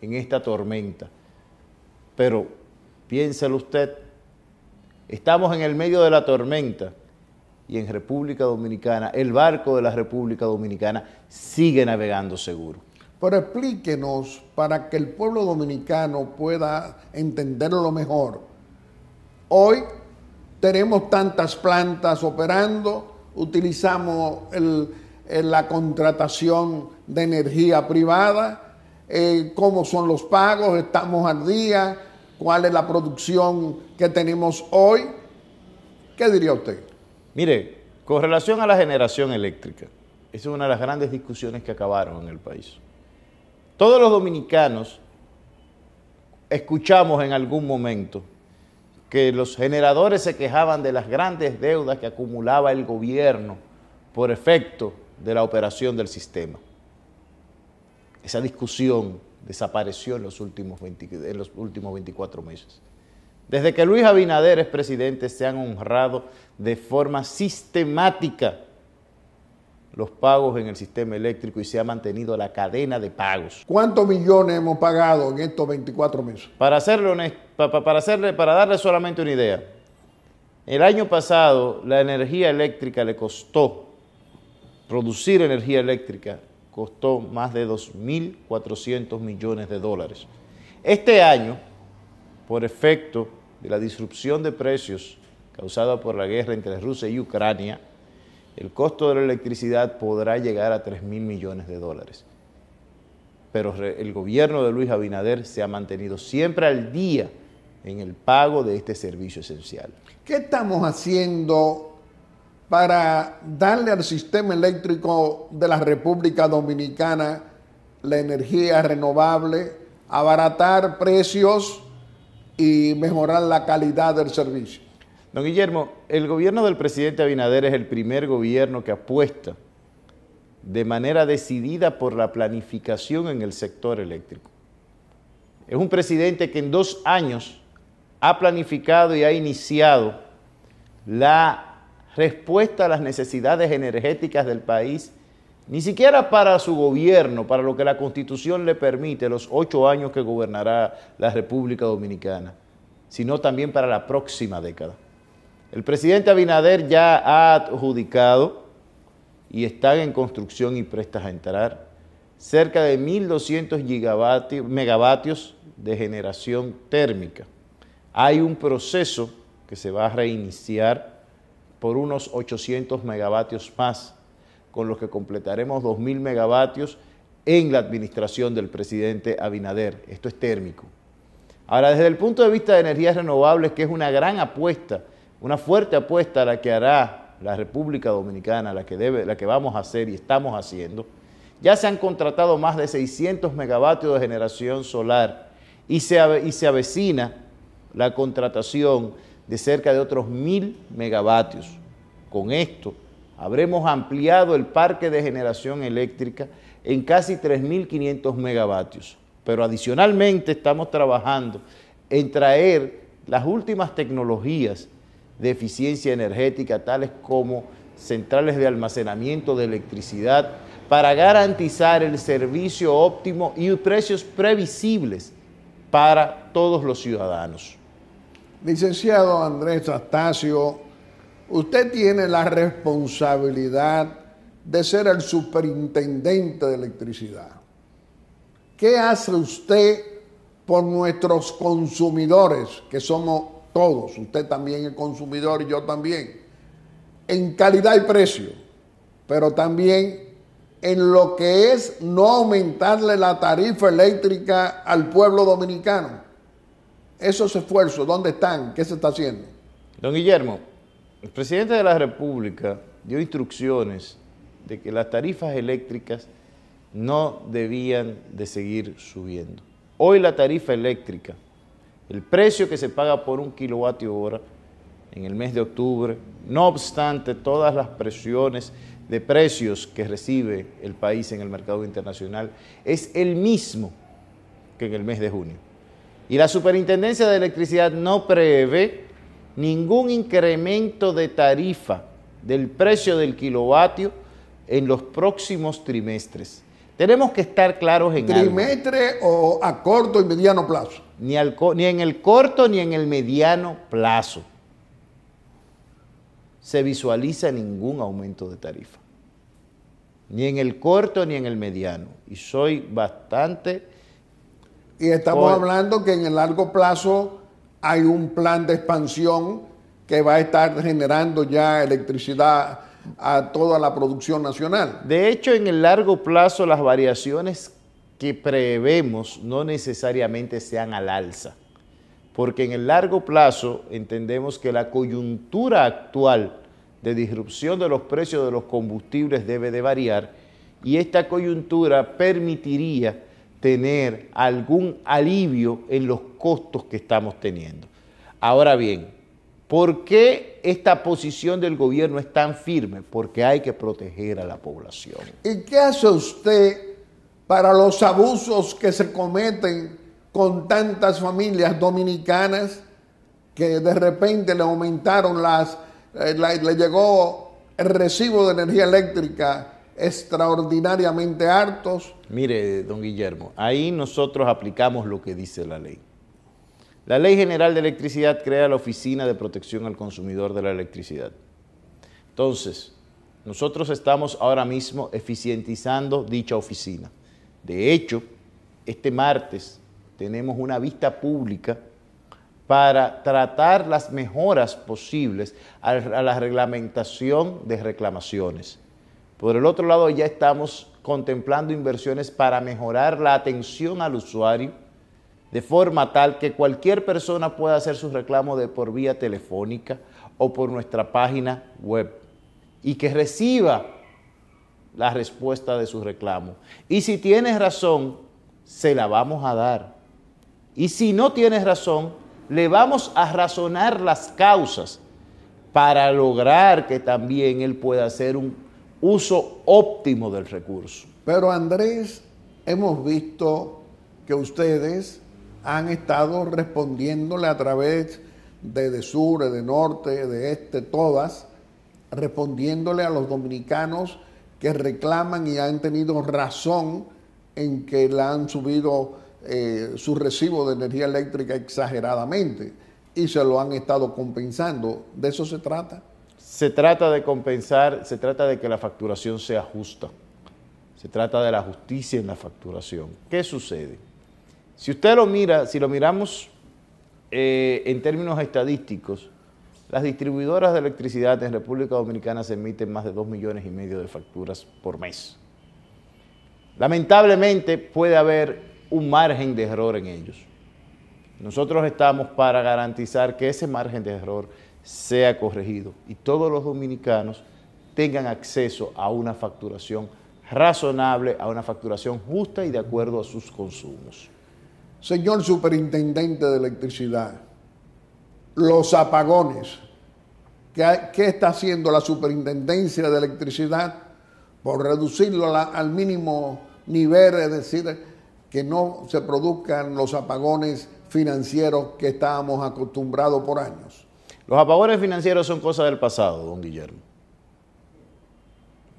en esta tormenta. Pero piénselo usted, estamos en el medio de la tormenta y en República Dominicana, el barco de la República Dominicana sigue navegando seguro. Pero explíquenos para que el pueblo dominicano pueda entenderlo mejor. Hoy tenemos tantas plantas operando, utilizamos la contratación de energía privada, eh, cómo son los pagos, estamos al día, cuál es la producción que tenemos hoy. ¿Qué diría usted? Mire, con relación a la generación eléctrica, esa es una de las grandes discusiones que acabaron en el país. Todos los dominicanos escuchamos en algún momento que los generadores se quejaban de las grandes deudas que acumulaba el gobierno por efecto de la operación del sistema. Esa discusión desapareció en los últimos, en los últimos 24 meses. Desde que Luis Abinader es presidente, se han honrado de forma sistemática los pagos en el sistema eléctrico y se ha mantenido la cadena de pagos. ¿Cuántos millones hemos pagado en estos 24 meses? Para para, hacerle, para darle solamente una idea, el año pasado la energía eléctrica le costó, producir energía eléctrica costó más de 2.400 millones de dólares. Este año, por efecto de la disrupción de precios causada por la guerra entre Rusia y Ucrania, el costo de la electricidad podrá llegar a 3 mil millones de dólares. Pero el gobierno de Luis Abinader se ha mantenido siempre al día en el pago de este servicio esencial. ¿Qué estamos haciendo para darle al sistema eléctrico de la República Dominicana la energía renovable, abaratar precios y mejorar la calidad del servicio? Don Guillermo, el gobierno del presidente Abinader es el primer gobierno que apuesta de manera decidida por la planificación en el sector eléctrico. Es un presidente que en dos años ha planificado y ha iniciado la respuesta a las necesidades energéticas del país, ni siquiera para su gobierno, para lo que la Constitución le permite, los ocho años que gobernará la República Dominicana, sino también para la próxima década. El presidente Abinader ya ha adjudicado y están en construcción y prestas a entrar cerca de 1.200 megavatios de generación térmica. Hay un proceso que se va a reiniciar por unos 800 megavatios más, con los que completaremos 2.000 megavatios en la administración del presidente Abinader. Esto es térmico. Ahora, desde el punto de vista de energías renovables, que es una gran apuesta, una fuerte apuesta a la que hará la República Dominicana, la que, debe, la que vamos a hacer y estamos haciendo, ya se han contratado más de 600 megavatios de generación solar y se, y se avecina la contratación de cerca de otros mil megavatios. Con esto habremos ampliado el parque de generación eléctrica en casi 3.500 megavatios. Pero adicionalmente estamos trabajando en traer las últimas tecnologías de eficiencia energética, tales como centrales de almacenamiento de electricidad, para garantizar el servicio óptimo y precios previsibles para todos los ciudadanos. Licenciado Andrés Astacio, usted tiene la responsabilidad de ser el superintendente de electricidad. ¿Qué hace usted por nuestros consumidores, que somos todos, usted también el consumidor y yo también, en calidad y precio, pero también en lo que es no aumentarle la tarifa eléctrica al pueblo dominicano. Esos esfuerzos, ¿dónde están? ¿Qué se está haciendo? Don Guillermo, el presidente de la República dio instrucciones de que las tarifas eléctricas no debían de seguir subiendo. Hoy la tarifa eléctrica el precio que se paga por un kilovatio hora en el mes de octubre, no obstante todas las presiones de precios que recibe el país en el mercado internacional, es el mismo que en el mes de junio. Y la Superintendencia de Electricidad no prevé ningún incremento de tarifa del precio del kilovatio en los próximos trimestres. Tenemos que estar claros en ¿Trimestre o a corto y mediano plazo? ni, en el corto ni en el mediano plazo se visualiza ningún aumento de tarifa, ni en el corto ni en el mediano. Y soy bastante... Y estamos hablando que en el largo plazo hay un plan de expansión que va a estar generando ya electricidad a toda la producción nacional. De hecho, en el largo plazo las variaciones que prevemos no necesariamente sean al alza, porque en el largo plazo entendemos que la coyuntura actual de disrupción de los precios de los combustibles debe de variar y esta coyuntura permitiría tener algún alivio en los costos que estamos teniendo. Ahora bien, ¿por qué esta posición del gobierno es tan firme? Porque hay que proteger a la población. ¿Y qué hace usted para los abusos que se cometen con tantas familias dominicanas que de repente le aumentaron las, eh, le llegó el recibo de energía eléctrica extraordinariamente hartos. Mire, don Guillermo, ahí nosotros aplicamos lo que dice la ley. La Ley General de Electricidad crea la Oficina de Protección al Consumidor de la Electricidad. Entonces, nosotros estamos ahora mismo eficientizando dicha oficina. De hecho, este martes tenemos una vista pública para tratar las mejoras posibles a la reglamentación de reclamaciones. Por el otro lado, ya estamos contemplando inversiones para mejorar la atención al usuario de forma tal que cualquier persona pueda hacer su reclamo de por vía telefónica o por nuestra página web y que reciba la respuesta de su reclamo. Y si tienes razón, se la vamos a dar. Y si no tienes razón, le vamos a razonar las causas para lograr que también él pueda hacer un uso óptimo del recurso. Pero Andrés, hemos visto que ustedes han estado respondiéndole a través de, de sur, de norte, de este, todas, respondiéndole a los dominicanos que reclaman y han tenido razón en que le han subido eh, su recibo de energía eléctrica exageradamente y se lo han estado compensando. ¿De eso se trata? Se trata de compensar, se trata de que la facturación sea justa. Se trata de la justicia en la facturación. ¿Qué sucede? Si usted lo mira, si lo miramos eh, en términos estadísticos, las distribuidoras de electricidad en República Dominicana se emiten más de 2 millones y medio de facturas por mes. Lamentablemente puede haber un margen de error en ellos. Nosotros estamos para garantizar que ese margen de error sea corregido y todos los dominicanos tengan acceso a una facturación razonable, a una facturación justa y de acuerdo a sus consumos. Señor Superintendente de Electricidad, los apagones ¿Qué, está haciendo la superintendencia de electricidad por reducirlo al mínimo nivel? Es decir, que no se produzcan los apagones financieros que estábamos acostumbrados por años. Los apagones financieros son cosas del pasado, don Guillermo.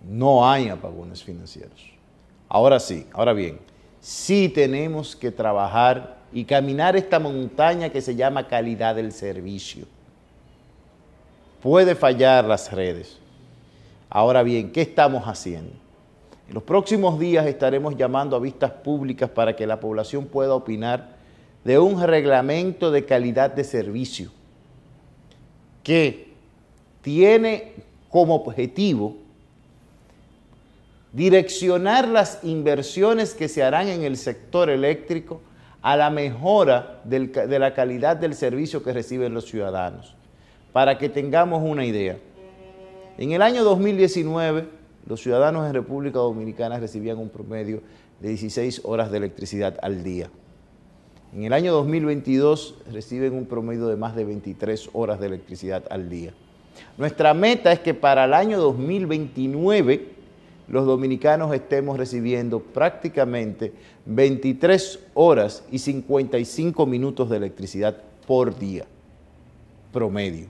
No hay apagones financieros. Ahora sí, ahora bien, sí tenemos que trabajar y caminar esta montaña que se llama calidad del servicio Puede fallar las redes. Ahora bien, ¿qué estamos haciendo? En los próximos días estaremos llamando a vistas públicas para que la población pueda opinar de un reglamento de calidad de servicio que tiene como objetivo direccionar las inversiones que se harán en el sector eléctrico a la mejora de la calidad del servicio que reciben los ciudadanos para que tengamos una idea. En el año 2019, los ciudadanos en República Dominicana recibían un promedio de 16 horas de electricidad al día. En el año 2022 reciben un promedio de más de 23 horas de electricidad al día. Nuestra meta es que para el año 2029 los dominicanos estemos recibiendo prácticamente 23 horas y 55 minutos de electricidad por día, promedio.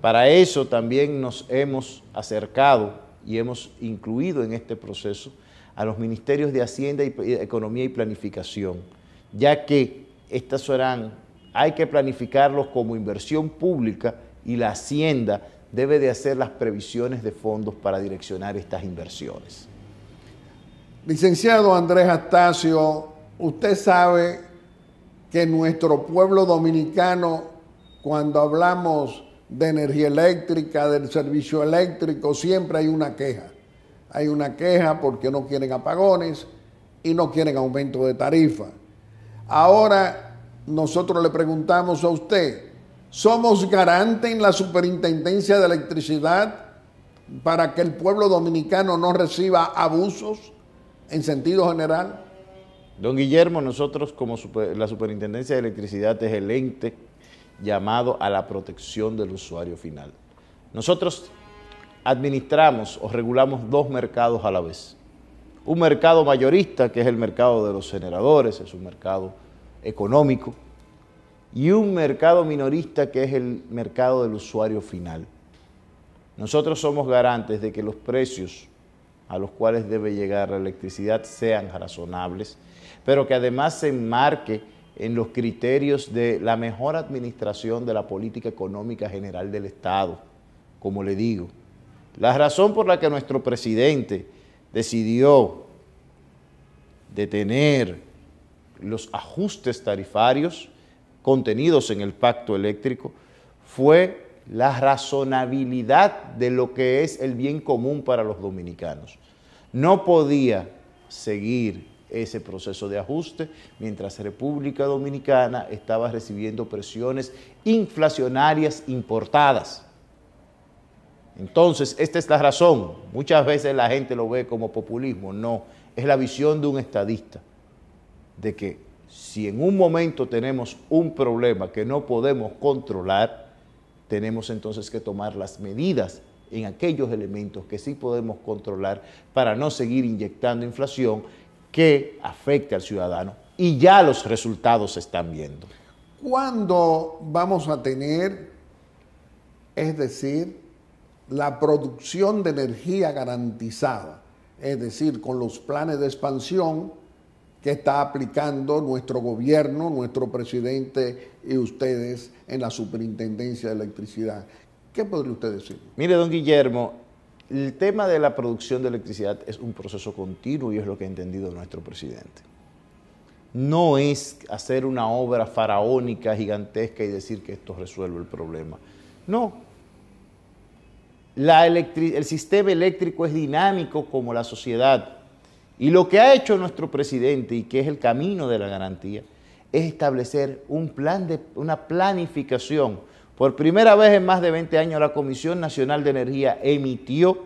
Para eso también nos hemos acercado y hemos incluido en este proceso a los ministerios de Hacienda, y Economía y Planificación, ya que estas serán, hay que planificarlos como inversión pública y la Hacienda debe de hacer las previsiones de fondos para direccionar estas inversiones. Licenciado Andrés Astacio, usted sabe que nuestro pueblo dominicano, cuando hablamos de energía eléctrica, del servicio eléctrico, siempre hay una queja. Hay una queja porque no quieren apagones y no quieren aumento de tarifa. Ahora nosotros le preguntamos a usted, ¿somos garante en la superintendencia de electricidad para que el pueblo dominicano no reciba abusos en sentido general? Don Guillermo, nosotros como la superintendencia de electricidad es el ente llamado a la protección del usuario final. Nosotros administramos o regulamos dos mercados a la vez. Un mercado mayorista, que es el mercado de los generadores, es un mercado económico, y un mercado minorista, que es el mercado del usuario final. Nosotros somos garantes de que los precios a los cuales debe llegar la electricidad sean razonables, pero que además se enmarque en los criterios de la mejor administración de la política económica general del Estado, como le digo. La razón por la que nuestro presidente decidió detener los ajustes tarifarios contenidos en el pacto eléctrico fue la razonabilidad de lo que es el bien común para los dominicanos. No podía seguir ese proceso de ajuste, mientras República Dominicana estaba recibiendo presiones inflacionarias importadas. Entonces, esta es la razón. Muchas veces la gente lo ve como populismo. No, es la visión de un estadista, de que si en un momento tenemos un problema que no podemos controlar, tenemos entonces que tomar las medidas en aquellos elementos que sí podemos controlar para no seguir inyectando inflación que afecte al ciudadano y ya los resultados se están viendo. ¿Cuándo vamos a tener, es decir, la producción de energía garantizada? Es decir, con los planes de expansión que está aplicando nuestro gobierno, nuestro presidente y ustedes en la Superintendencia de Electricidad. ¿Qué podría usted decir? Mire, don Guillermo, el tema de la producción de electricidad es un proceso continuo y es lo que ha entendido nuestro presidente. No es hacer una obra faraónica, gigantesca y decir que esto resuelve el problema. No. el sistema eléctrico es dinámico como la sociedad. Y lo que ha hecho nuestro presidente y que es el camino de la garantía es establecer un plan de, una planificación por primera vez en más de 20 años, la Comisión Nacional de Energía emitió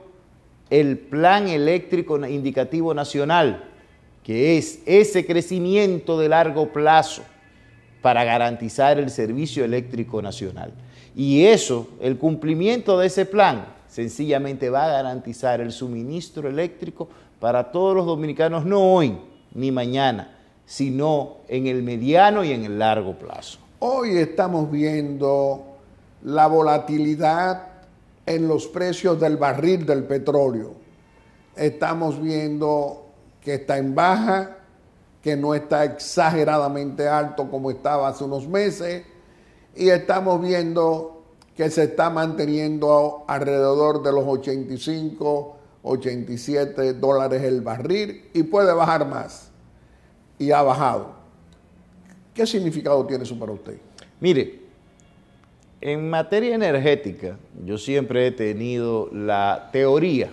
el Plan Eléctrico Indicativo Nacional, que es ese crecimiento de largo plazo para garantizar el servicio eléctrico nacional. Y eso, el cumplimiento de ese plan, sencillamente va a garantizar el suministro eléctrico para todos los dominicanos, no hoy ni mañana, sino en el mediano y en el largo plazo. Hoy estamos viendo la volatilidad en los precios del barril del petróleo. Estamos viendo que está en baja, que no está exageradamente alto como estaba hace unos meses, y estamos viendo que se está manteniendo alrededor de los 85, 87 dólares el barril y puede bajar más. Y ha bajado. ¿Qué significado tiene eso para usted? Mire, en materia energética, yo siempre he tenido la teoría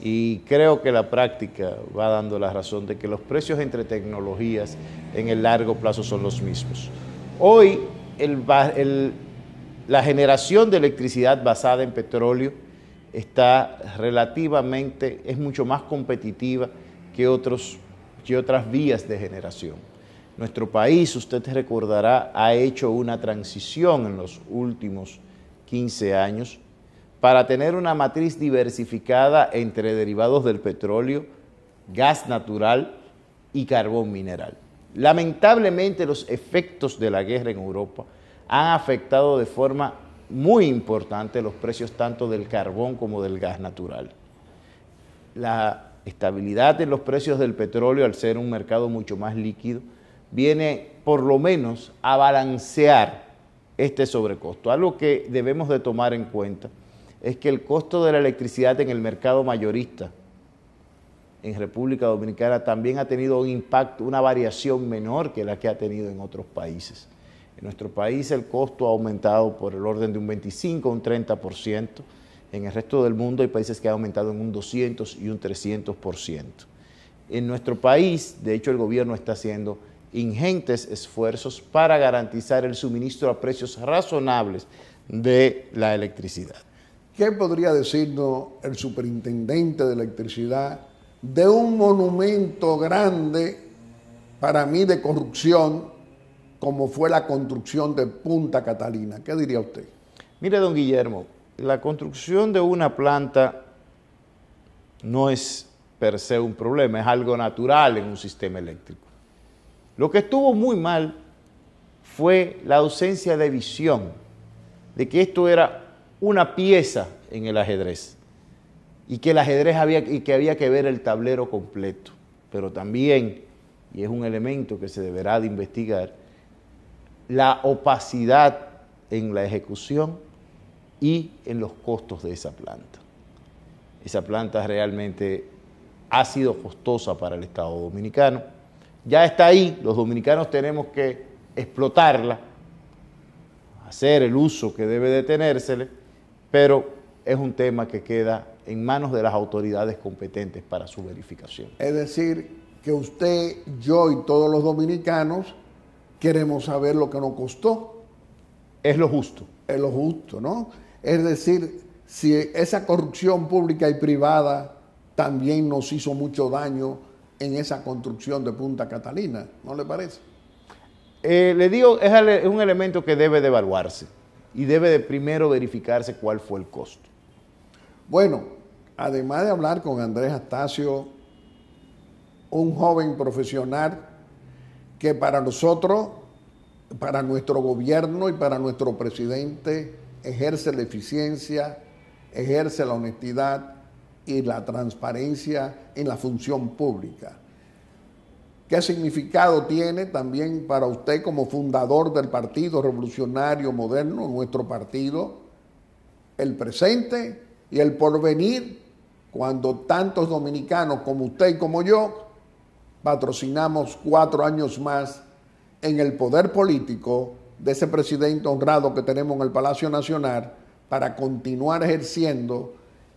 y creo que la práctica va dando la razón de que los precios entre tecnologías en el largo plazo son los mismos. Hoy la generación de electricidad basada en petróleo está relativamente, es mucho más competitiva que, otros, que otras vías de generación. Nuestro país, usted recordará, ha hecho una transición en los últimos 15 años para tener una matriz diversificada entre derivados del petróleo, gas natural y carbón mineral. Lamentablemente los efectos de la guerra en Europa han afectado de forma muy importante los precios tanto del carbón como del gas natural. La estabilidad de los precios del petróleo, al ser un mercado mucho más líquido, viene por lo menos a balancear este sobrecosto. Algo que debemos de tomar en cuenta es que el costo de la electricidad en el mercado mayorista en República Dominicana también ha tenido un impacto, una variación menor que la que ha tenido en otros países. En nuestro país el costo ha aumentado por el orden de un 25, un 30%. En el resto del mundo hay países que han aumentado en un 200 y un 300%. En nuestro país, de hecho, el gobierno está haciendo ingentes esfuerzos para garantizar el suministro a precios razonables de la electricidad. ¿Qué podría decirnos el superintendente de electricidad de un monumento grande para mí de corrupción como fue la construcción de Punta Catalina? ¿Qué diría usted? Mire, don Guillermo, la construcción de una planta no es per se un problema, es algo natural en un sistema eléctrico. Lo que estuvo muy mal fue la ausencia de visión, de que esto era una pieza en el ajedrez y que el ajedrez había, y que, había que ver el tablero completo. Pero también, y es un elemento que se deberá de investigar, la opacidad en la ejecución y en los costos de esa planta. Esa planta realmente ha sido costosa para el Estado Dominicano ya está ahí, los dominicanos tenemos que explotarla, hacer el uso que debe de tenérsele, pero es un tema que queda en manos de las autoridades competentes para su verificación. Es decir, que usted, yo y todos los dominicanos queremos saber lo que nos costó. Es lo justo. Es lo justo, ¿no? Es decir, si esa corrupción pública y privada también nos hizo mucho daño en esa construcción de Punta Catalina, ¿no le parece? Eh, le digo, es, un elemento que debe de evaluarse y debe de primero verificarse cuál fue el costo. Bueno, además de hablar con Andrés Astacio, un joven profesional que para nosotros, para nuestro gobierno y para nuestro presidente ejerce la eficiencia, ejerce la honestidad, y la transparencia en la función pública. ¿Qué significado tiene también para usted como fundador del Partido Revolucionario Moderno, nuestro partido, el presente y el porvenir, cuando tantos dominicanos como usted y como yo patrocinamos cuatro años más en el poder político de ese presidente honrado que tenemos en el Palacio Nacional para continuar ejerciendo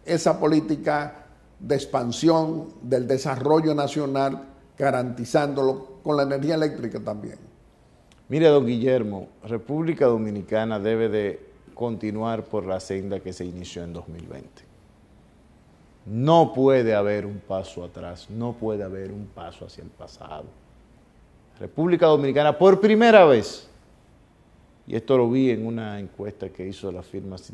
esa política de expansión del desarrollo nacional, garantizándolo con la energía eléctrica también. Mire, don Guillermo, República Dominicana debe de continuar por la senda que se inició en 2020. No puede haber un paso atrás, no puede haber un paso hacia el pasado. República Dominicana, por primera vez, y esto lo vi en una encuesta que hizo la firma sid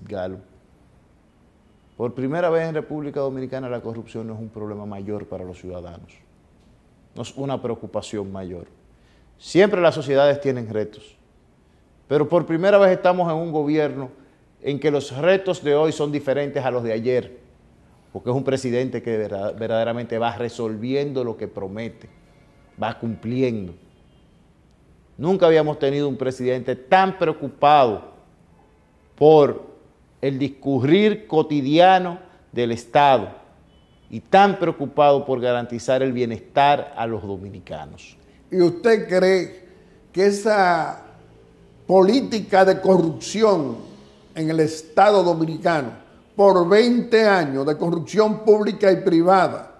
por primera vez en República Dominicana la corrupción no es un problema mayor para los ciudadanos, no es una preocupación mayor. Siempre las sociedades tienen retos, pero por primera vez estamos en un gobierno en que los retos de hoy son diferentes a los de ayer, porque es un presidente que verdaderamente va resolviendo lo que promete, va cumpliendo. Nunca habíamos tenido un presidente tan preocupado por el discurrir cotidiano del Estado y tan preocupado por garantizar el bienestar a los dominicanos. ¿Y usted cree que esa política de corrupción en el Estado dominicano por 20 años de corrupción pública y privada,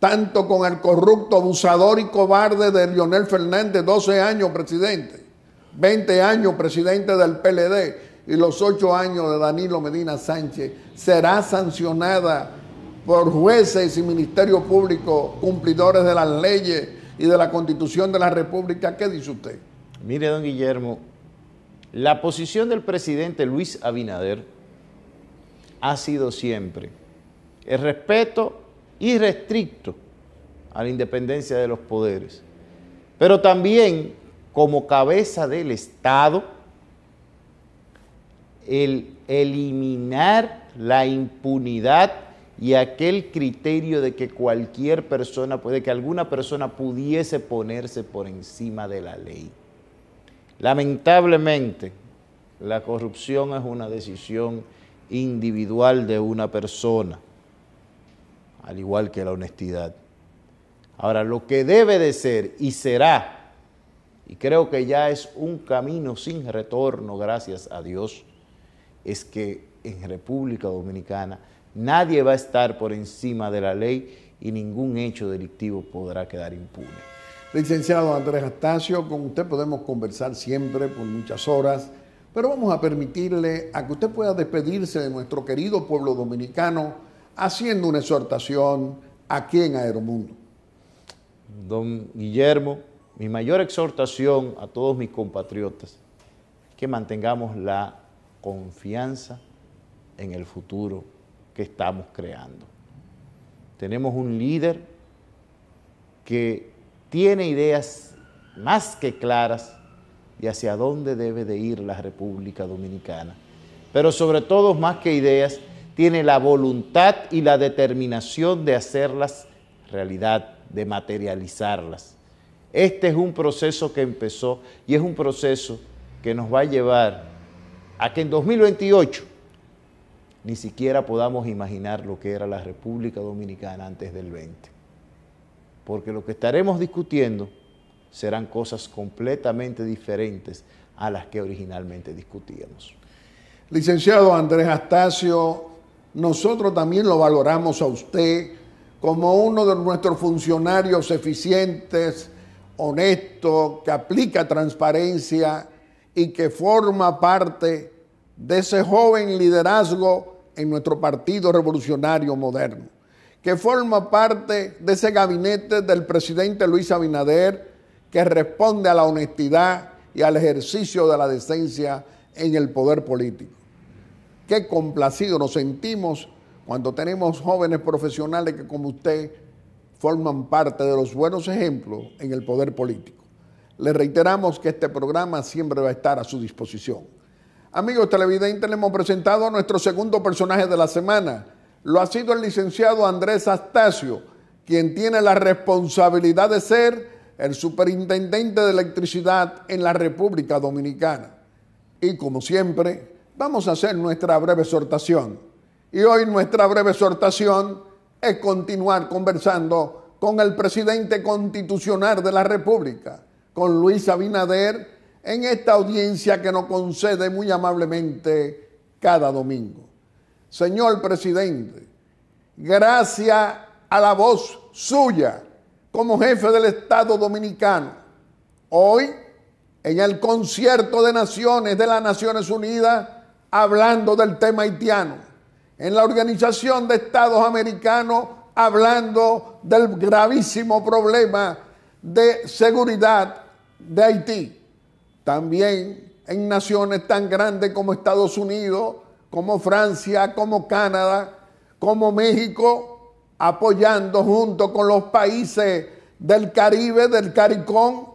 tanto con el corrupto, abusador y cobarde de Lionel Fernández, 12 años presidente, 20 años presidente del PLD, y los ocho años de Danilo Medina Sánchez será sancionada por jueces y ministerio público cumplidores de las leyes y de la constitución de la República. ¿Qué dice usted? Mire, don Guillermo, la posición del presidente Luis Abinader ha sido siempre el respeto irrestricto a la independencia de los poderes, pero también como cabeza del Estado, el eliminar la impunidad y aquel criterio de que cualquier persona, puede que alguna persona pudiese ponerse por encima de la ley. Lamentablemente, la corrupción es una decisión individual de una persona, al igual que la honestidad. Ahora, lo que debe de ser y será, y creo que ya es un camino sin retorno, gracias a Dios, es que en República Dominicana nadie va a estar por encima de la ley y ningún hecho delictivo podrá quedar impune. Licenciado Andrés Astacio, con usted podemos conversar siempre por muchas horas, pero vamos a permitirle a que usted pueda despedirse de nuestro querido pueblo dominicano haciendo una exhortación aquí en Aeromundo. Don Guillermo, mi mayor exhortación a todos mis compatriotas que mantengamos la confianza en el futuro que estamos creando. Tenemos un líder que tiene ideas más que claras de hacia dónde debe de ir la República Dominicana. Pero sobre todo, más que ideas, tiene la voluntad y la determinación de hacerlas realidad, de materializarlas. Este es un proceso que empezó y es un proceso que nos va a llevar a que en 2028 ni siquiera podamos imaginar lo que era la República Dominicana antes del 20. Porque lo que estaremos discutiendo serán cosas completamente diferentes a las que originalmente discutíamos. Licenciado Andrés Astacio, nosotros también lo valoramos a usted como uno de nuestros funcionarios eficientes, honestos, que aplica transparencia y que forma parte de ese joven liderazgo en nuestro Partido Revolucionario Moderno, que forma parte de ese gabinete del presidente Luis Abinader, que responde a la honestidad y al ejercicio de la decencia en el poder político. Qué complacido nos sentimos cuando tenemos jóvenes profesionales que como usted forman parte de los buenos ejemplos en el poder político. Le reiteramos que este programa siempre va a estar a su disposición. Amigos televidentes, le hemos presentado a nuestro segundo personaje de la semana. Lo ha sido el licenciado Andrés Astacio, quien tiene la responsabilidad de ser el superintendente de electricidad en la República Dominicana. Y como siempre, vamos a hacer nuestra breve exhortación. Y hoy nuestra breve exhortación es continuar conversando con el presidente constitucional de la República, con Luis Abinader en esta audiencia que nos concede muy amablemente cada domingo. Señor presidente, gracias a la voz suya como jefe del Estado dominicano, hoy en el concierto de naciones de las Naciones Unidas, hablando del tema haitiano, en la Organización de Estados Americanos, hablando del gravísimo problema de seguridad de Haití, también en naciones tan grandes como Estados Unidos, como Francia, como Canadá, como México, apoyando junto con los países del Caribe, del CARICOM,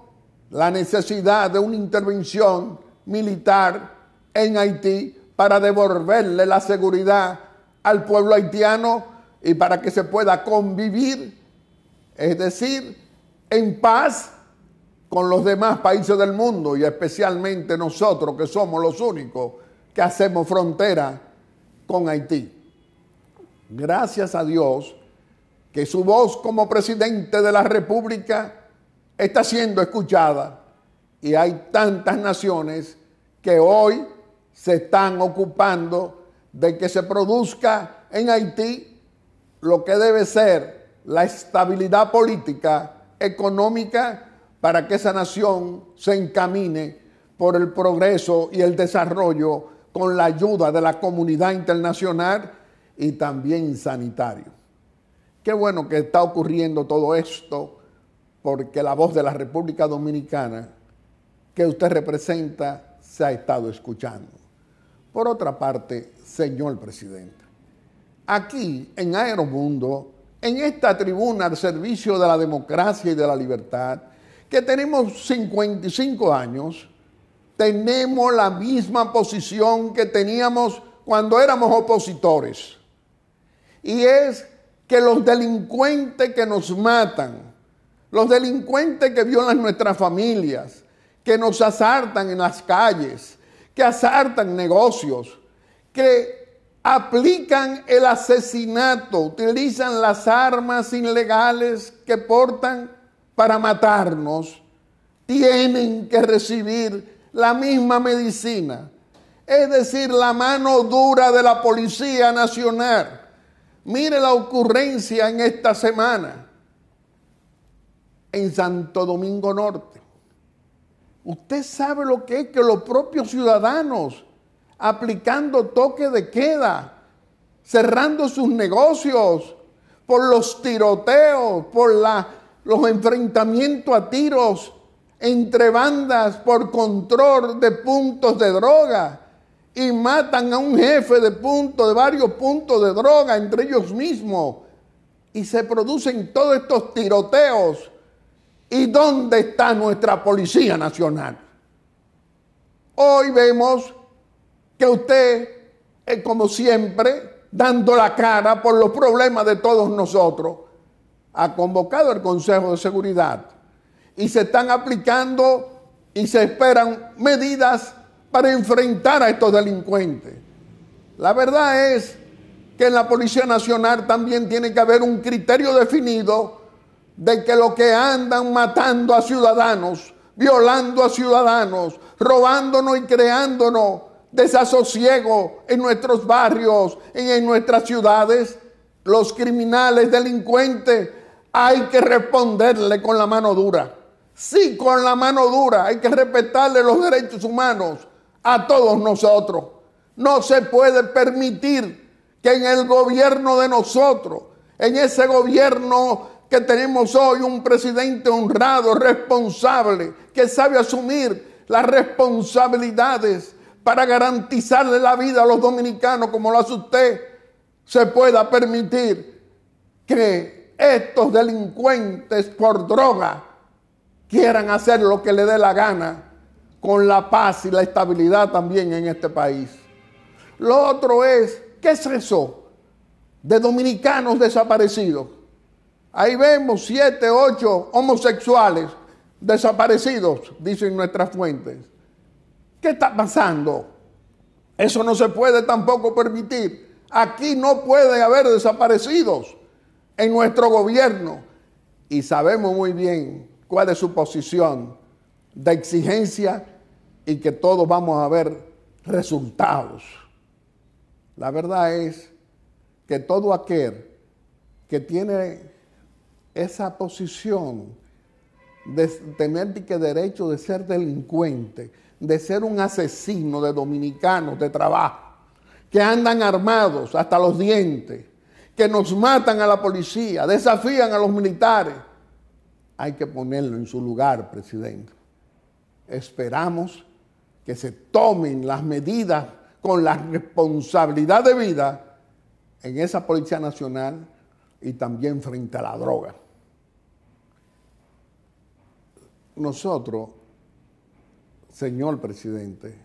la necesidad de una intervención militar en Haití para devolverle la seguridad al pueblo haitiano y para que se pueda convivir, es decir, en paz con los demás países del mundo y especialmente nosotros que somos los únicos que hacemos frontera con Haití. Gracias a Dios que su voz como presidente de la República está siendo escuchada y hay tantas naciones que hoy se están ocupando de que se produzca en Haití lo que debe ser la estabilidad política, económica para que esa nación se encamine por el progreso y el desarrollo con la ayuda de la comunidad internacional y también sanitario. Qué bueno que está ocurriendo todo esto, porque la voz de la República Dominicana que usted representa se ha estado escuchando. Por otra parte, señor presidente, aquí en Aeromundo, en esta tribuna al servicio de la democracia y de la libertad, que tenemos 55 años, tenemos la misma posición que teníamos cuando éramos opositores. Y es que los delincuentes que nos matan, los delincuentes que violan nuestras familias, que nos asaltan en las calles, que asaltan negocios, que aplican el asesinato, utilizan las armas ilegales que portan para matarnos tienen que recibir la misma medicina, es decir, la mano dura de la Policía Nacional. Mire la ocurrencia en esta semana en Santo Domingo Norte. Usted sabe lo que es que los propios ciudadanos aplicando toque de queda, cerrando sus negocios por los tiroteos, por la los enfrentamientos a tiros entre bandas por control de puntos de droga y matan a un jefe de punto, de varios puntos de droga entre ellos mismos. Y se producen todos estos tiroteos. ¿Y dónde está nuestra Policía Nacional? Hoy vemos que usted, es como siempre, dando la cara por los problemas de todos nosotros ha convocado el Consejo de Seguridad y se están aplicando y se esperan medidas para enfrentar a estos delincuentes. La verdad es que en la Policía Nacional también tiene que haber un criterio definido de que los que andan matando a ciudadanos, violando a ciudadanos, robándonos y creándonos desasosiego en nuestros barrios en nuestras ciudades, los criminales, delincuentes, hay que responderle con la mano dura. Sí, con la mano dura. Hay que respetarle los derechos humanos a todos nosotros. No se puede permitir que en el gobierno de nosotros, en ese gobierno que tenemos hoy, un presidente honrado, responsable, que sabe asumir las responsabilidades para garantizarle la vida a los dominicanos como lo hace usted, se pueda permitir que estos delincuentes por droga quieran hacer lo que le dé la gana con la paz y la estabilidad también en este país. Lo otro es, ¿qué es eso de dominicanos desaparecidos? Ahí vemos siete, ocho homosexuales desaparecidos, dicen nuestras fuentes. ¿Qué está pasando? Eso no se puede tampoco permitir. Aquí no puede haber desaparecidos en nuestro gobierno y sabemos muy bien cuál es su posición de exigencia y que todos vamos a ver resultados. La verdad es que todo aquel que tiene esa posición de tener que derecho de ser delincuente, de ser un asesino de dominicanos de trabajo, que andan armados hasta los dientes, que nos matan a la policía, desafían a los militares. Hay que ponerlo en su lugar, presidente. Esperamos que se tomen las medidas con la responsabilidad de vida en esa Policía Nacional y también frente a la droga. Nosotros, señor presidente,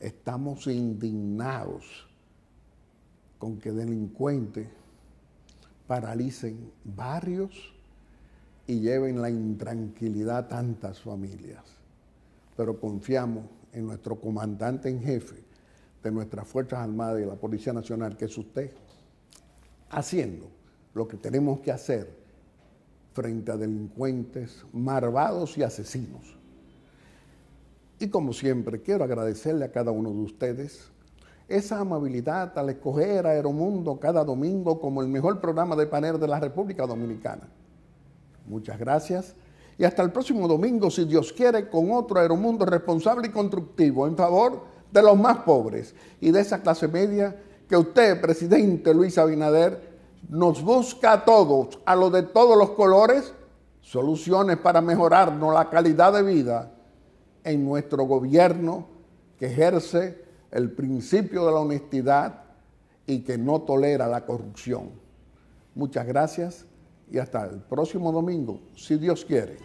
estamos indignados con que delincuentes paralicen barrios y lleven la intranquilidad a tantas familias. Pero confiamos en nuestro comandante en jefe de nuestras Fuerzas Armadas y de la Policía Nacional, que es usted, haciendo lo que tenemos que hacer frente a delincuentes, marvados y asesinos. Y como siempre, quiero agradecerle a cada uno de ustedes esa amabilidad al escoger Aeromundo cada domingo como el mejor programa de panel de la República Dominicana. Muchas gracias y hasta el próximo domingo, si Dios quiere, con otro Aeromundo responsable y constructivo en favor de los más pobres y de esa clase media que usted, presidente Luis Abinader, nos busca a todos, a los de todos los colores, soluciones para mejorarnos la calidad de vida en nuestro gobierno que ejerce el principio de la honestidad y que no tolera la corrupción. Muchas gracias y hasta el próximo domingo, si Dios quiere.